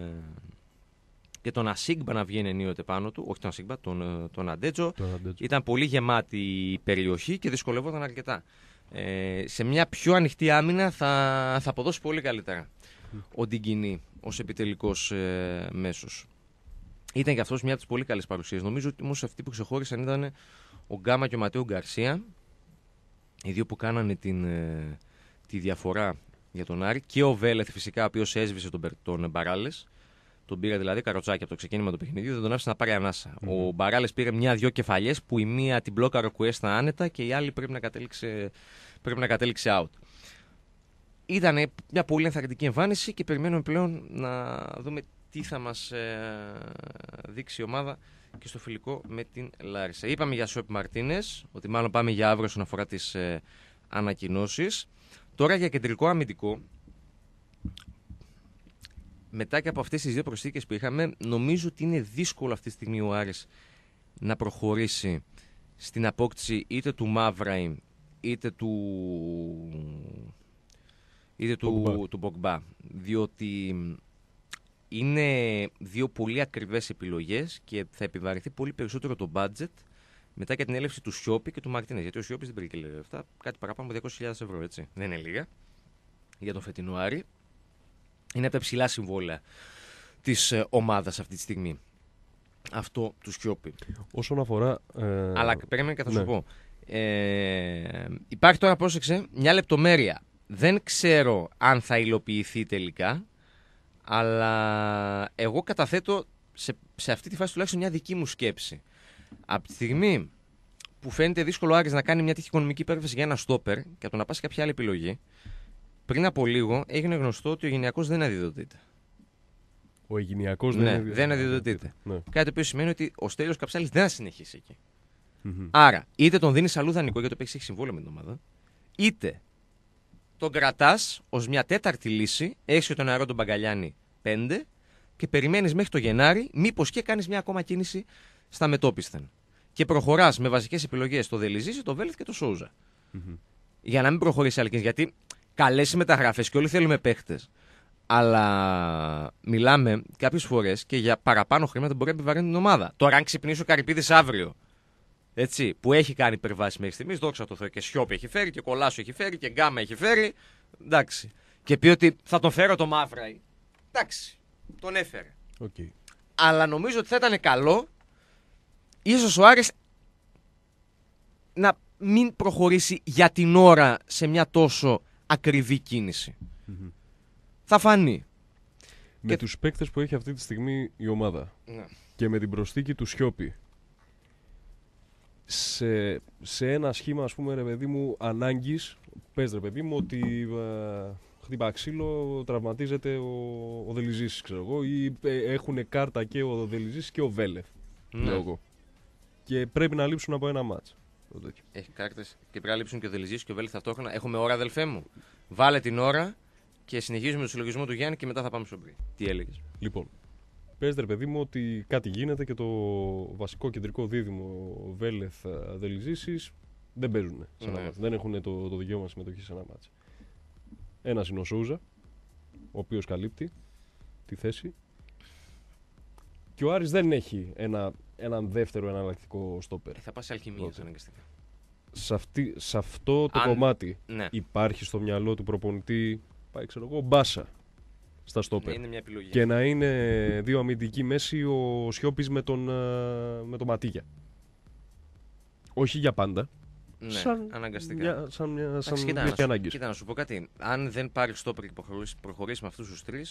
και τον Ασίγμπα να βγαίνει ενίοτε πάνω του, όχι τον Ασίγμπα, τον, ε, τον Αντέτζο. Ήταν πολύ γεμάτη η περιοχή και δυσκολεύονταν αρκετά. Ε, σε μια πιο ανοιχτή άμυνα θα, θα αποδώσει πολύ καλύτερα mm. ο Ντιγκινή ως επιτελικός ε, μέσος. Ήταν και αυτός μια από τις πολύ καλές παρουσίες. Νομίζω ότι όμως αυτοί που ξεχώρισαν ήταν ο Γκάμα και ο Ματέο Γκαρσία. Οι δύο που κάνανε την, ε, τη διαφορά για τον Άρη. Και ο Βέλεθ φυσικά, ο οποίος έσβησε τον, τον Μπαράλες. Τον πήρε δηλαδή καροτσάκι από το ξεκίνημα του παιχνιδιού, δεν τον άφησε να πάρει ανάσα. Ο Μπαράλες πήρε μια-δυο κεφαλιές που η μία την μπλόκαρε κουέστα άνετα και η άλλη πρέπει να κατέληξε, πρέπει να κατέληξε out. Ήταν μια πολύ ενθαρρυντική εμφάνιση και περιμένουμε πλέον να δούμε τι θα μας ε, δείξει η ομάδα και στο φιλικό με την Λάρισα. Είπαμε για Σουέπ Μαρτίνες, ότι μάλλον πάμε για αύριο όσον αφορά τις ε, ανακοινώσεις. Τώρα για κεντρικό αμυντικό, μετά και από αυτές τις δύο προσθήκες που είχαμε, νομίζω ότι είναι δύσκολο αυτή τη στιγμή ο Άρης να προχωρήσει στην απόκτηση είτε του Μαύραη είτε του είτε του, Διότι είναι δύο πολύ ακριβές επιλογές και θα επιβαρυνθεί πολύ περισσότερο το budget μετά και την έλευση του Σιώπη και του Μαρτίνες. Γιατί ο Σιόπη δεν πήρε λεφτά, κάτι παραπάνω από 200.000 ευρώ, έτσι. Δεν είναι λίγα για τον Φετινουάρη. Είναι από τα ψηλά συμβόλαια της ε, ομάδας αυτή τη στιγμή. Αυτό του Σιώπη. Όσον αφορά. Ε... Αλλά περίμενε και θα σου ναι. πω. Ε, υπάρχει τώρα, πρόσεξε, μια λεπτομέρεια. Δεν ξέρω αν θα υλοποιηθεί τελικά αλλά εγώ καταθέτω σε, σε αυτή τη φάση τουλάχιστον μια δική μου σκέψη. Από τη στιγμή που φαίνεται δύσκολο ο να κάνει μια τέτοια οικονομική υπέρβαση για ένα στόπερ και από το να πάει σε κάποια άλλη επιλογή, πριν από λίγο έγινε γνωστό ότι ο Γενιακό δεν αδειοδοτείται. Ο Αιγυνιακό ναι, δεν, δεν αδειοδοτείται. Ναι. Κάτι το οποίο σημαίνει ότι ο Στέλιος Καψάλης δεν θα συνεχίσει Άρα, είτε τον δίνεις αλλού δανεικό γιατί το έχει συμβόλαιο με την ομάδα, είτε τον κρατάς ως μια τέταρτη λύση, έχεις τον αερό τον Μπαγκαλιάνη 5 και περιμένεις μέχρι το Γενάρη, μήπως και κάνεις μια ακόμα κίνηση στα μετόπισθεν. Και προχωράς με βασικές επιλογές το Δελιζή, το Βέλθ και το σοουζα Για να μην προχωρήσει άλλη Γιατί καλές οι μεταγραφές και όλοι θέλουμε παίχτες. Αλλά μιλάμε κάποιες φορές και για παραπάνω χρήματα μπορεί να επιβαρύνει την ομάδα. Τώρα, αν ξυπνήσει ο Καρυπίδης αύριο έτσι, που έχει κάνει υπερβάσεις μέχρι στιγμής, δόξα τω Θεώ. Και Σιόπη έχει φέρει, και Κολάσο έχει φέρει, και Γκάμα έχει φέρει. Εντάξει. Και πει ότι θα τον φέρω το Μαύραη. Εντάξει. Τον έφερε. Αλλά νομίζω ότι θα ήταν καλό ίσως ο Άρης να μην προχωρήσει για την ώρα σε μια τόσο ακριβή Θα φανεί. Με και... τους παίκτες που έχει αυτή τη στιγμή η ομάδα ναι. και με την προσθήκη του Σιώπη σε, σε ένα σχήμα, ας πούμε, ρε παιδί μου, ανάγκης, πες ρε παιδί μου, ότι ε, χτυπά ξύλο, τραυματίζεται ο, ο Δελιζής, ξέρω εγώ, ή ε, έχουν κάρτα και ο Δελιζής και ο Βέλεφ, ναι. λέω εγώ. Και πρέπει να λείψουν από ένα μάτς. Έχει κάρτες και πρέπει να λείψουν και ο Δελιζής και ο Βέλεφ ταυτόχρονα. Έχουμε ώρα, αδελφέ μου. Βάλε την ώρα και συνεχίζουμε το συλλογισμό του Γιάννη και μετά θα πάμε στο μπρι. Τι έλεγες. Λοιπόν, Πες ρε παιδί μου ότι κάτι γίνεται και το βασικό κεντρικό δίδυμο Βέλεθ Δελυζήσης δεν παίζουν σε ένα ναι. Δεν έχουν το, το δικαίωμα συμμετοχής σε ένα μάτς. Ένας είναι ο Σούζα, ο οποίος καλύπτει τη θέση. Και ο Άρης δεν έχει ένα, έναν δεύτερο εναλλακτικό στόπερ. Ε, θα πάσει σε αλχημία αναγκαστικά. Σε, αυτή, σε αυτό το κομμάτι ναι. υπάρχει στο μυαλό του προπονητή, πάει ξέρω εγώ, μπάσα στα στόπερ. Ναι, είναι μια επιλογή. Και να είναι δύο αμυντικοί μέση ο Σιώπης με τον, με το Ματίγια. Όχι για πάντα. Ναι, σαν αναγκαστικά. Μια, σαν μια, σαν κοίτα, να, να σου πω κάτι. Αν δεν πάρει στόπερ και προχωρήσεις, με αυτούς τους τρεις,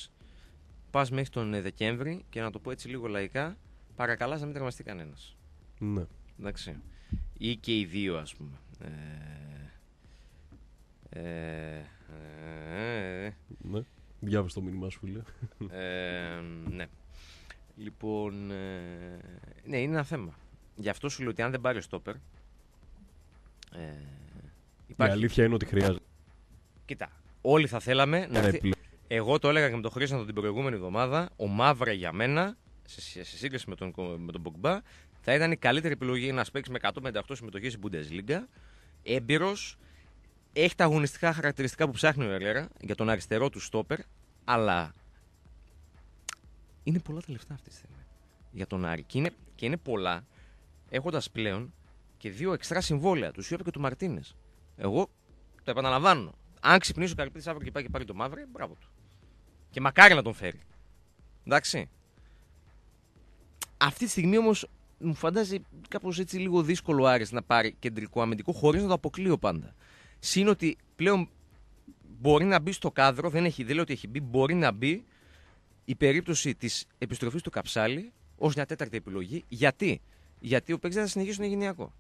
πας μέχρι τον ε, Δεκέμβρη και να το πω έτσι λίγο λαϊκά, παρακαλάς να μην τραυματιστεί κανένας. Ναι. Εντάξει. Ή και οι δύο, ας πούμε. ε, ε, ε, ε ναι. Διάβασε το μήνυμά σου, φίλε. Ε, ναι. Λοιπόν, ε, ναι, είναι ένα θέμα. Γι' αυτό σου λέω ότι αν δεν πάρει στόπερ. Ε, Η αλήθεια είναι ότι χρειάζεται. Κοίτα, όλοι θα θέλαμε να. Ναι, έρθει... Εγώ το έλεγα και με τον Χρήστανο την προηγούμενη εβδομάδα. Ο Μαύρα για μένα, σε, σε σύγκριση με τον, με τον θα ήταν η καλύτερη επιλογή να παίξει με 158 συμμετοχή στην Bundesliga. Έμπειρος, έχει τα αγωνιστικά χαρακτηριστικά που ψάχνει ο Ελέρα για τον αριστερό του στόπερ, αλλά είναι πολλά τα λεφτά αυτή τη στιγμή για τον Άρη. Και είναι, και είναι πολλά έχοντας πλέον και δύο εξτρά συμβόλαια του Σιώπη και του Μαρτίνες. Εγώ το επαναλαμβάνω. Αν ξυπνήσει ο Καρπίδης αύριο και πάει και πάρει το μαύρο, μπράβο του. Και μακάρι να τον φέρει. Εντάξει. Αυτή τη στιγμή όμως μου φαντάζει κάπως έτσι λίγο δύσκολο Άρης να πάρει κεντρικό αμυντικό χωρίς να το αποκλείω πάντα συν ότι πλέον μπορεί να μπει στο κάδρο, δεν, έχει, δει ότι έχει μπει, μπορεί να μπει η περίπτωση της επιστροφής του Καψάλη ως μια τέταρτη επιλογή. Γιατί, Γιατί ο παίκτης θα συνεχίσει τον γενιακό.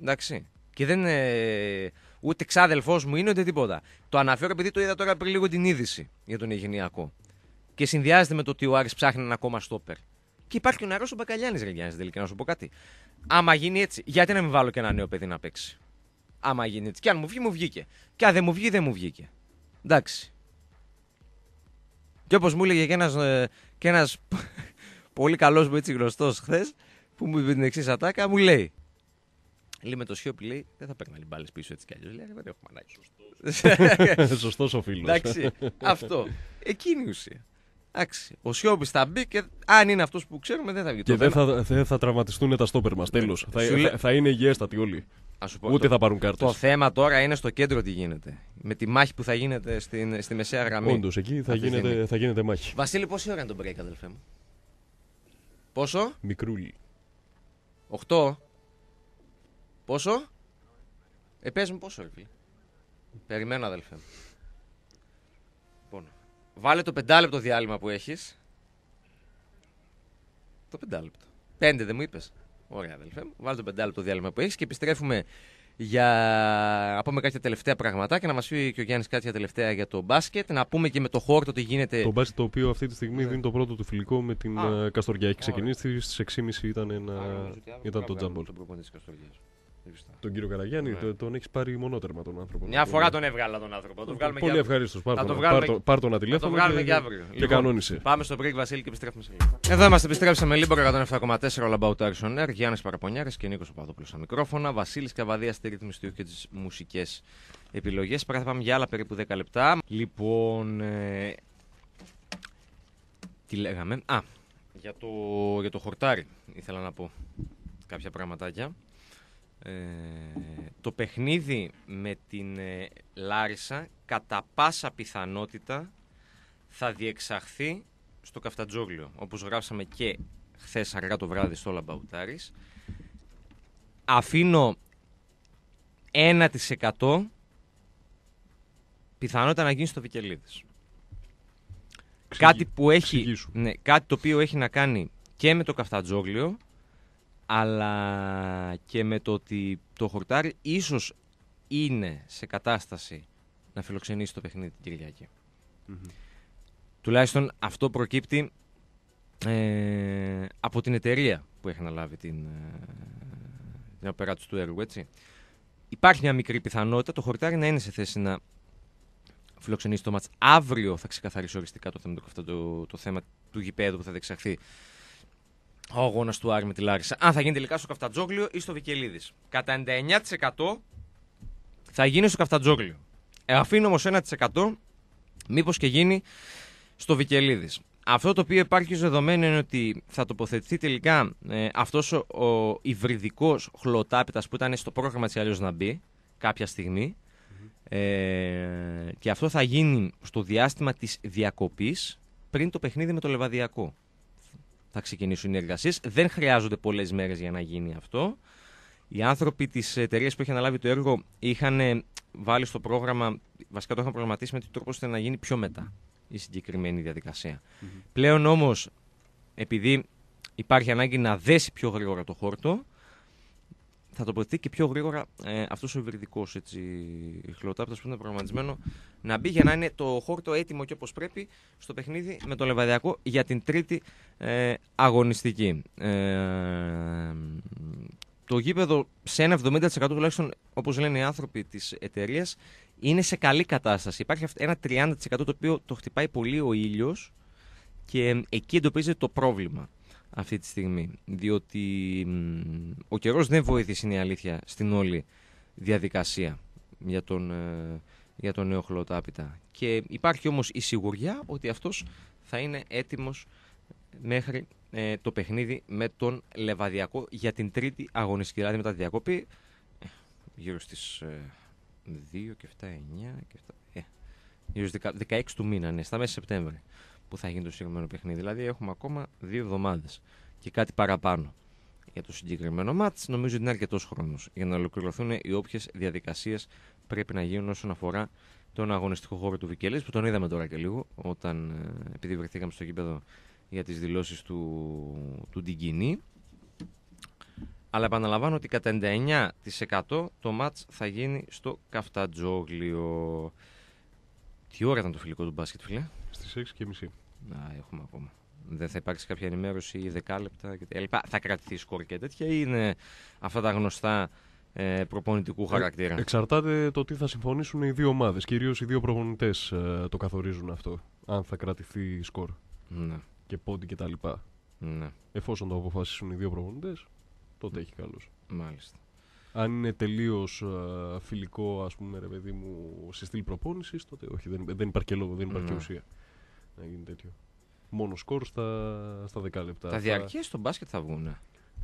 Εντάξει. Και δεν. είναι ούτε ξάδελφός μου είναι ούτε τίποτα. Το αναφέρω επειδή το είδα τώρα πριν λίγο την είδηση για τον Εγενειακό. Και συνδυάζεται με το ότι ο Άρης ψάχνει ένα ακόμα στόπερ. Και υπάρχει και ο Ναρό ο Μπακαλιάνης Ρεγιάννη τελικά, να σου πω κάτι. Άμα γίνει έτσι, γιατί να μην βάλω και ένα νέο παιδί να παίξει άμα γίνεται. Και αν μου βγει, μου βγήκε. Και αν δεν μου βγει, δεν μου βγήκε. Εντάξει. Και όπως μου έλεγε και ένας ένας ε, πολύ καλός μου έτσι γνωστός χθες, που μου είπε την εξής ατάκα, μου λέει. Λέει με το σιόπι, λέει, δεν θα παίρνει μπάλες πίσω έτσι κι αλλιώς. Λέει, δεν έχουμε ανάγκη. Σωστό ο φίλος. Εντάξει, αυτό. Εκείνη η ουσία. Εντάξει, ο Σιόπη θα μπει και αν είναι αυτός που ξέρουμε δεν θα βγει. Και δεν θα, θα, τραυματιστούν τα στόπερ μας. Τέλος. θα, θα είναι υγιέστατοι όλοι πω, Ούτε το, θα πάρουν κάρτες. Το θέμα τώρα είναι στο κέντρο τι γίνεται. Με τη μάχη που θα γίνεται στην, στη μεσαία γραμμή. Όντως, εκεί θα γίνεται, θα γίνεται μάχη. Βασίλη, πόση ώρα είναι το break, αδελφέ μου. Πόσο? Μικρούλι. 8. Πόσο? Ε, μου πόσο, Περιμένω, αδελφέ μου. Λοιπόν, βάλε το πεντάλεπτο διάλειμμα που έχεις. Το πεντάλεπτο. Πέντε δεν μου είπες. Ωραία, αδελφέ μου. Βάλτε το πεντάλεπτο διάλειμμα που έχεις και επιστρέφουμε για να πούμε κάποια τελευταία πραγματά και να μας πει και ο Γιάννης κάτι τελευταία για το μπάσκετ. Να πούμε και με το χόρτο τι γίνεται. Το μπάσκετ το οποίο αυτή τη στιγμή ναι. δίνει το πρώτο του φιλικό με την ε, Καστοριά. Έχει ξεκινήσει στις 6.30 ήταν, ένα... ήταν το τζάμπολ. Τον κύριο Καραγιάννη, ναι. τον έχεις πάρει μονότερμα τον άνθρωπο. Μια φορά τον έβγαλα τον άνθρωπο. Τον ε, βγάλουμε Πολύ ευχαρίστως. Πάρ, τον βγάλουμε... πάρ, τον Το βγάλουμε και, αύριο. Και λοιπόν, κανόνισε. Πάμε στο break, Βασίλη, και επιστρέφουμε σε λίγο. Εδώ είμαστε, επιστρέψαμε λίγο 107,4 ο about Action Air. Γιάννης Παραπονιάρης και Νίκος Παπαδόπουλος στα μικρόφωνα. Βασίλης Καβαδίας στη ρύθμιση του και τις μουσικές επιλογές. θα πάμε για άλλα περίπου 10 λεπτά. Λοιπόν. Ε... Τι λέγαμε. Α, για το, για το χορτάρι ήθελα να πω κάποια πραγματάκια. Ε, το παιχνίδι με την ε, Λάρισα κατά πάσα πιθανότητα θα διεξαχθεί στο Καφτατζόγλιο όπως γράψαμε και χθες αργά το βράδυ στο Λαμπαουτάρης αφήνω 1% πιθανότητα να γίνει στο Βικελίδης κάτι, που έχει, ναι, κάτι το οποίο έχει να κάνει και με το Καφτατζόγλιο αλλά και με το ότι το χορτάρι ίσως είναι σε κατάσταση να φιλοξενήσει το παιχνίδι την κυριακη Τουλάχιστον αυτό προκύπτει ε, από την εταιρεία που έχει αναλάβει την, ε, την απεράτηση του έργου, έτσι. Υπάρχει μια μικρή πιθανότητα το χορτάρι να είναι σε θέση να φιλοξενήσει το μάτς. Αύριο θα ξεκαθαρίσει οριστικά το θέμα, το, το θέμα του γηπέδου που θα δεξαχθεί ο αγώνας του Άρη με τη Λάρισα. Αν θα γίνει τελικά στο Καφτατζόγλιο ή στο Βικελίδης. Κατά 99% θα γίνει στο Καφτατζόγλιο. Ε, αφήνω όμως 1% μήπως και γίνει στο Βικελίδης. Αυτό το οποίο υπάρχει ως δεδομένο είναι ότι θα τοποθετηθεί τελικά ε, αυτός ο, ο υβριδικός που ήταν στο πρόγραμμα της αλλιώς να μπει κάποια ε, και αυτό θα γίνει στο διάστημα της διακοπής πριν το παιχνίδι με το Λεβαδιακό θα ξεκινήσουν οι εργασίες. Δεν χρειάζονται πολλές μέρες για να γίνει αυτό. Οι άνθρωποι της εταιρείας που είχε αναλάβει το έργο είχαν ε, βάλει στο πρόγραμμα, βασικά το είχαν προγραμματίσει με τον τρόπο ώστε να γίνει πιο μετά η συγκεκριμένη Πλέον όμως, επειδή υπάρχει ανάγκη να δέσει πιο γρήγορα το χόρτο, θα τοποθετεί και πιο γρήγορα ε, αυτός ο υβριδικός χλωτάπτο που είναι προγραμματισμένο να μπει για να είναι το χόρτο έτοιμο και όπως πρέπει στο παιχνίδι με το Λεβαδιακό για την τρίτη ε, αγωνιστική. Ε, το γήπεδο σε ένα 70% τουλάχιστον όπως λένε οι άνθρωποι της εταιρείας είναι σε καλή κατάσταση. Υπάρχει ένα 30% το οποίο το χτυπάει πολύ ο ήλιος και ε, εκεί εντοπίζεται το πρόβλημα αυτή τη στιγμή. Διότι ο καιρός δεν βοήθησε, είναι η αλήθεια, στην όλη διαδικασία για τον, ε, για τον νέο Και υπάρχει όμως η σιγουριά ότι αυτός θα είναι έτοιμος μέχρι ε, το παιχνίδι με τον Λεβαδιακό για την τρίτη αγωνιστική. Δηλαδή μετά τη διακοπή, ε, γύρω στις 2 και 7, 9 και 7, γύρω στις 16 του μήνα, ναι, στα μέσα Σεπτέμβρη που θα γίνει το συγκεκριμένο παιχνίδι. Δηλαδή έχουμε ακόμα δύο εβδομάδες και κάτι παραπάνω για το συγκεκριμένο μάτς. Νομίζω ότι είναι αρκετός χρόνος για να ολοκληρωθούν οι όποιες διαδικασίες πρέπει να γίνουν όσον αφορά τον αγωνιστικό χώρο του Βικελής, που τον είδαμε τώρα και λίγο, όταν, ε, επειδή βρεθήκαμε στο γήπεδο για τις δηλώσεις του, του Ντιγκινή. Αλλά επαναλαμβάνω ότι κατά 99% το μάτς θα γίνει στο Καφτατζόγλιο. Τι ώρα ήταν το φιλικό του μπάσκετ, φίλε. Στις μισή. Να, έχουμε ακόμα. Δεν θα υπάρξει κάποια ενημέρωση ή δεκάλεπτα κτλ. Θα κρατηθεί σκορ και τέτοια ή είναι αυτά τα γνωστά ε, προπονητικού ε, χαρακτήρα. εξαρτάται το τι θα συμφωνήσουν οι δύο ομάδες. Κυρίως οι δύο προπονητές ε, το καθορίζουν αυτό. Αν θα κρατηθεί σκορ ναι. και πόντι κτλ. ναι. Εφόσον το αποφασίσουν οι δύο προπονητές, τότε ναι. έχει καλώ. Μάλιστα. Αν είναι τελείως ε, φιλικό, ας πούμε, ρε παιδί μου, σε στυλ προπόνησης, τότε όχι, δεν, δεν υπάρχει και λόγο, δεν υπάρχει και ναι. ουσία να γίνει τέτοιο. Μόνο σκορ στα, στα 10 λεπτά. Τα διαρκεία στο μπάσκετ θα βγουν.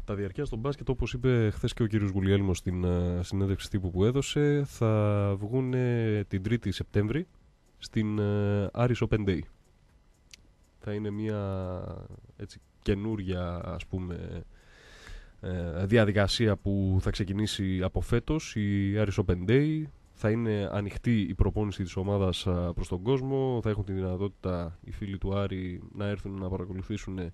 Τα διαρκεία στο μπάσκετ, όπως είπε χθες και ο κύριος Γουλιέλμος στην ε, συνέντευξη τύπου που έδωσε, θα βγουν την 3η Σεπτέμβρη στην Aris ε, Open Day. Θα είναι μια έτσι, καινούρια ας πούμε ε, διαδικασία που θα ξεκινήσει από φέτος η Aris Open Day θα είναι ανοιχτή η προπόνηση της ομάδας προς τον κόσμο θα έχουν τη δυνατότητα οι φίλοι του Άρη να έρθουν να παρακολουθήσουν ε,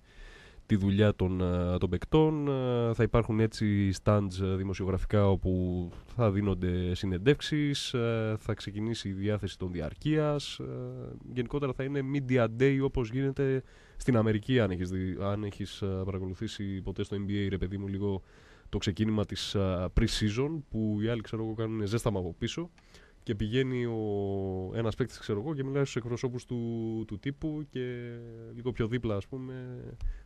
τη δουλειά των, των παικτών θα υπάρχουν έτσι stands δημοσιογραφικά όπου θα δίνονται συνεντεύξεις θα ξεκινήσει η διάθεση των διαρκείας γενικότερα θα είναι media day όπως γίνεται στην Αμερική, αν έχεις, δει, αν ε, παρακολουθήσει ποτέ στο NBA, ρε παιδί μου, λίγο το ξεκίνημα της ε, pre-season, που οι άλλοι, ξέρω εγώ, κάνουν ζέσταμα από πίσω και πηγαίνει ο, ένας παίκτης ξέρω εγώ, και μιλάει στους εκπροσώπους του, του τύπου και λίγο πιο δίπλα, ας πούμε,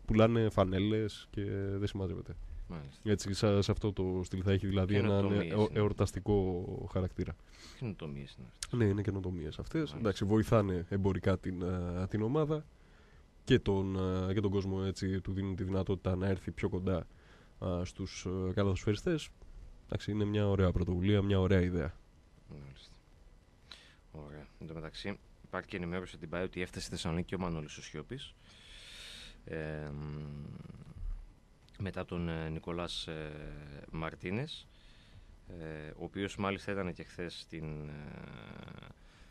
πουλάνε φανέλες και δεν συμμαζεύεται. Μάλιστα. Έτσι, σε αυτό το στυλ θα έχει δηλαδή έναν ε, εορταστικό χαρακτήρα. Καινοτομίες είναι αυτές. Ναι, είναι καινοτομίες αυτές. Εντάξει, βοηθάνε εμπορικά την, την ομάδα και τον, ε, και τον κόσμο έτσι του δίνει τη δυνατότητα να έρθει πιο κοντά στους ε, καλαθοσφαιριστές εντάξει είναι μια ωραία πρωτοβουλία, μια ωραία ιδέα Ωραία, εν τω μεταξύ υπάρχει και ενημέρωση την πάει ότι έφτασε στη Θεσσαλονίκη ο Μανώλης ο Σιώπης μετά τον ε, Νικολάς ε, Μαρτίνες ο οποίος μάλιστα ήταν και χθες στην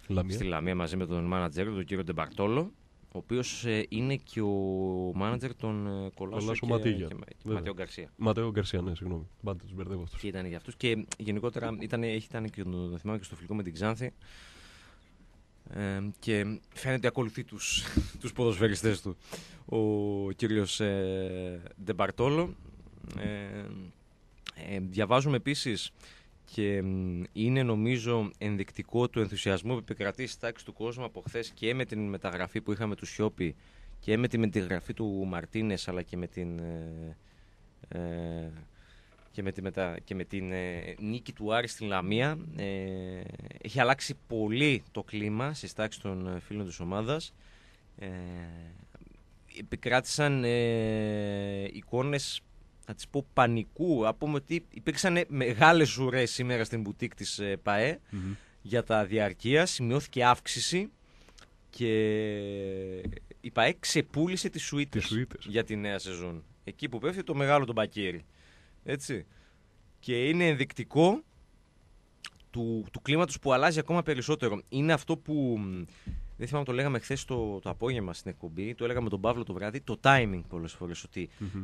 Λαμία. στη Λαμία μαζί με τον μάνατζέρ του κύριο Ντεμπαρτόλο ο οποίος ε, είναι και ο μάνατζερ των ε, Κολόσσο και, Ματέο Γκαρσία. Ματέο Γκαρσία, ναι, συγγνώμη. Πάντα τους μπερδεύω αυτούς. Και ήταν για αυτούς και γενικότερα ήταν, ήταν και το, το θυμάμαι και στο φιλικό με την Ξάνθη. Ε, και φαίνεται ακολουθεί τους, τους ποδοσφαιριστές του ο κύριος ε, Ντεμπαρτόλο. ε, διαβάζουμε επίσης και είναι νομίζω ενδεικτικό του ενθουσιασμού που επικρατεί στη τάξη του κόσμου από χθες και με την μεταγραφή που είχαμε του Σιώπη και με τη μεταγραφή του Μαρτίνες αλλά και με την. Ε, ε, και με, την ε, νίκη του Άρη στην Λαμία έχει αλλάξει πολύ το κλίμα στις τάξεις των φίλων της ομάδας επικράτησαν εικόνες να της πω πανικού. Να πούμε ότι υπήρξαν μεγάλε ζουρές σήμερα στην μπουτίκ της ε, ΠαΕ για τα διαρκεία. Σημειώθηκε αύξηση και η ΠαΕ ξεπούλησε τις σουίτες για τη νέα σεζόν. Εκεί που πέφτει το μεγάλο τον Πακύρι. Έτσι. Και είναι ενδεικτικό του, του κλίματος που αλλάζει ακόμα περισσότερο. Είναι αυτό που δεν θυμάμαι το λέγαμε χθες το, το απόγευμα στην εκπομπή, το έλεγα με τον Παύλο το βράδυ, το timing πολλές φορές.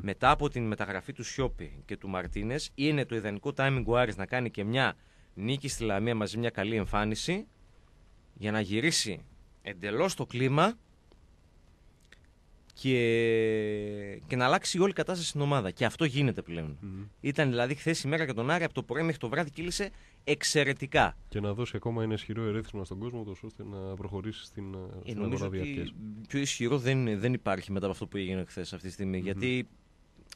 μετά από την μεταγραφή του Σιώπη και του Μαρτίνες, είναι το ιδανικό timing ο Άρης να κάνει και μια νίκη στη Λαμία μαζί μια καλή εμφάνιση για να γυρίσει εντελώς το κλίμα και, και να αλλάξει όλη κατάσταση στην ομάδα. Και αυτό γίνεται Ήταν δηλαδή χθες η μέρα για τον Άρη από το πρωί μέχρι το βράδυ κύλησε εξαιρετικά. Και να δώσει ακόμα ένα ισχυρό ερέθισμα στον κόσμο, ώστε να προχωρήσει στην, ε, ε νομίζω αγορά διαρκέ. Πιο ισχυρό δεν, δεν υπάρχει μετά από αυτό που έγινε χθες αυτή τη στιγμη Γιατί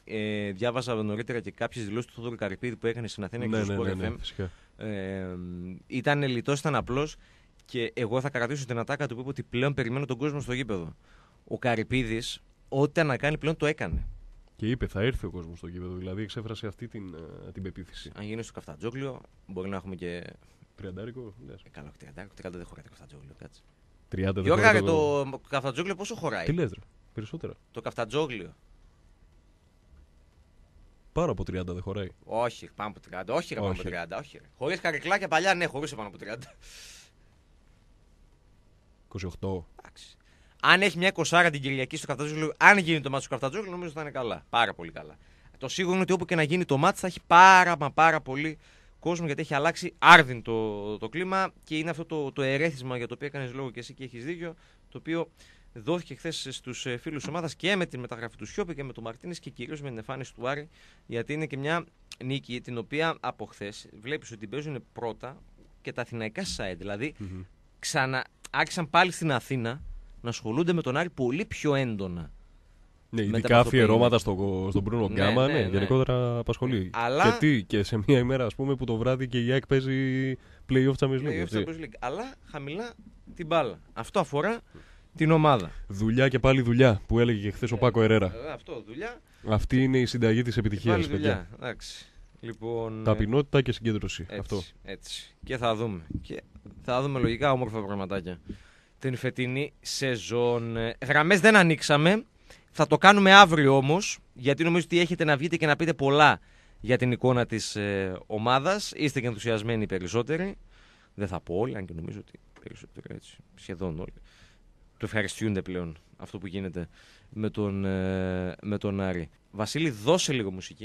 ε, διάβασα νωρίτερα και κάποιες δηλώσεις του Θόδωρου Καρυπίδη που έκανε στην Αθήνα και ναι, στο ναι, ναι, ναι ε, ήταν λιτός, ήταν απλός και εγώ θα κρατήσω την ατάκα του που είπε ότι πλέον περιμένω τον κόσμο στο γήπεδο. Ο Καρυπίδης, ό,τι να κάνει πλέον το έκανε. Και είπε, θα έρθει ο κόσμος στο κήπεδο. Δηλαδή, εξέφρασε αυτή την, ε, την πεποίθηση. Αν γίνει στο Καφτατζόγλιο, μπορεί να έχουμε και. Τριαντάρικο. Ε, καλό, τριαντάρικο. Τριάντα δεν χωράει το Καφτατζόγλιο. Κάτσε. 30 δεν χωράει. το Καφτατζόγλιο πόσο χωράει. Τι λες, περισσότερα. Το Καφτατζόγλιο. Πάρα από 30 δεν χωράει. Όχι, πάνω από 30. Όχι, ρε, όχι. από 30. Όχι. καρικλάκια παλιά, ναι, χωρίς πάνω από 30. 28. Εντάξει. Αν έχει μια κοσάρα την Κυριακή στο Καφτατζόγλου, αν γίνει το μάτι στο Καφτατζόγλου, νομίζω θα είναι καλά. Πάρα πολύ καλά. Το σίγουρο είναι ότι όπου και να γίνει το μάτι θα έχει πάρα μα πάρα πολύ κόσμο γιατί έχει αλλάξει άρδιν το, το κλίμα και είναι αυτό το, το ερέθισμα για το οποίο έκανες λόγο και εσύ και έχεις δίκιο, το οποίο δόθηκε χθες στους ε, φίλους της ομάδας και με τη μεταγραφή του Σιώπη και με τον Μαρτίνε και κυρίως με την εμφάνιση του Άρη, γιατί είναι και μια νίκη την οποία από χθες βλέπεις ότι παίζουν πρώτα και τα αθηναϊκά site. δηλαδη mm-hmm. ξανα, άρχισαν πάλι στην Αθήνα να ασχολούνται με τον Άρη πολύ πιο έντονα. Ναι, ειδικά αφιερώματα στο, στον Μπρούνο ναι, Γκάμα, ναι, ναι, ναι, γενικότερα απασχολεί. Αλλά... Και, τι, και σε μια ημέρα, ας πούμε, που το βράδυ και η ΑΕΚ παίζει play-off Champions League. Αλλά χαμηλά την μπάλα. Αυτό αφορά την ομάδα. Δουλειά και πάλι δουλειά που έλεγε και χθες ο ε, Πάκο Ερέρα. αυτό, δουλειά. Αυτή είναι η συνταγή της επιτυχίας, παιδιά. Εντάξει. Λοιπόν, ε, Ταπεινότητα και συγκέντρωση. Έτσι, αυτό. έτσι. Και θα δούμε. Και θα δούμε λογικά όμορφα πραγματάκια την φετινή σεζόν. Γραμμές δεν ανοίξαμε. Θα το κάνουμε αύριο όμως, γιατί νομίζω ότι έχετε να βγείτε και να πείτε πολλά για την εικόνα της ε, ομάδας. Είστε και ενθουσιασμένοι περισσότεροι. Δεν θα πω όλοι, αν και νομίζω ότι περισσότεροι έτσι, σχεδόν όλοι. Το ευχαριστούνται πλέον αυτό που γίνεται με τον, ε, με τον Άρη. Βασίλη, δώσε λίγο μουσική.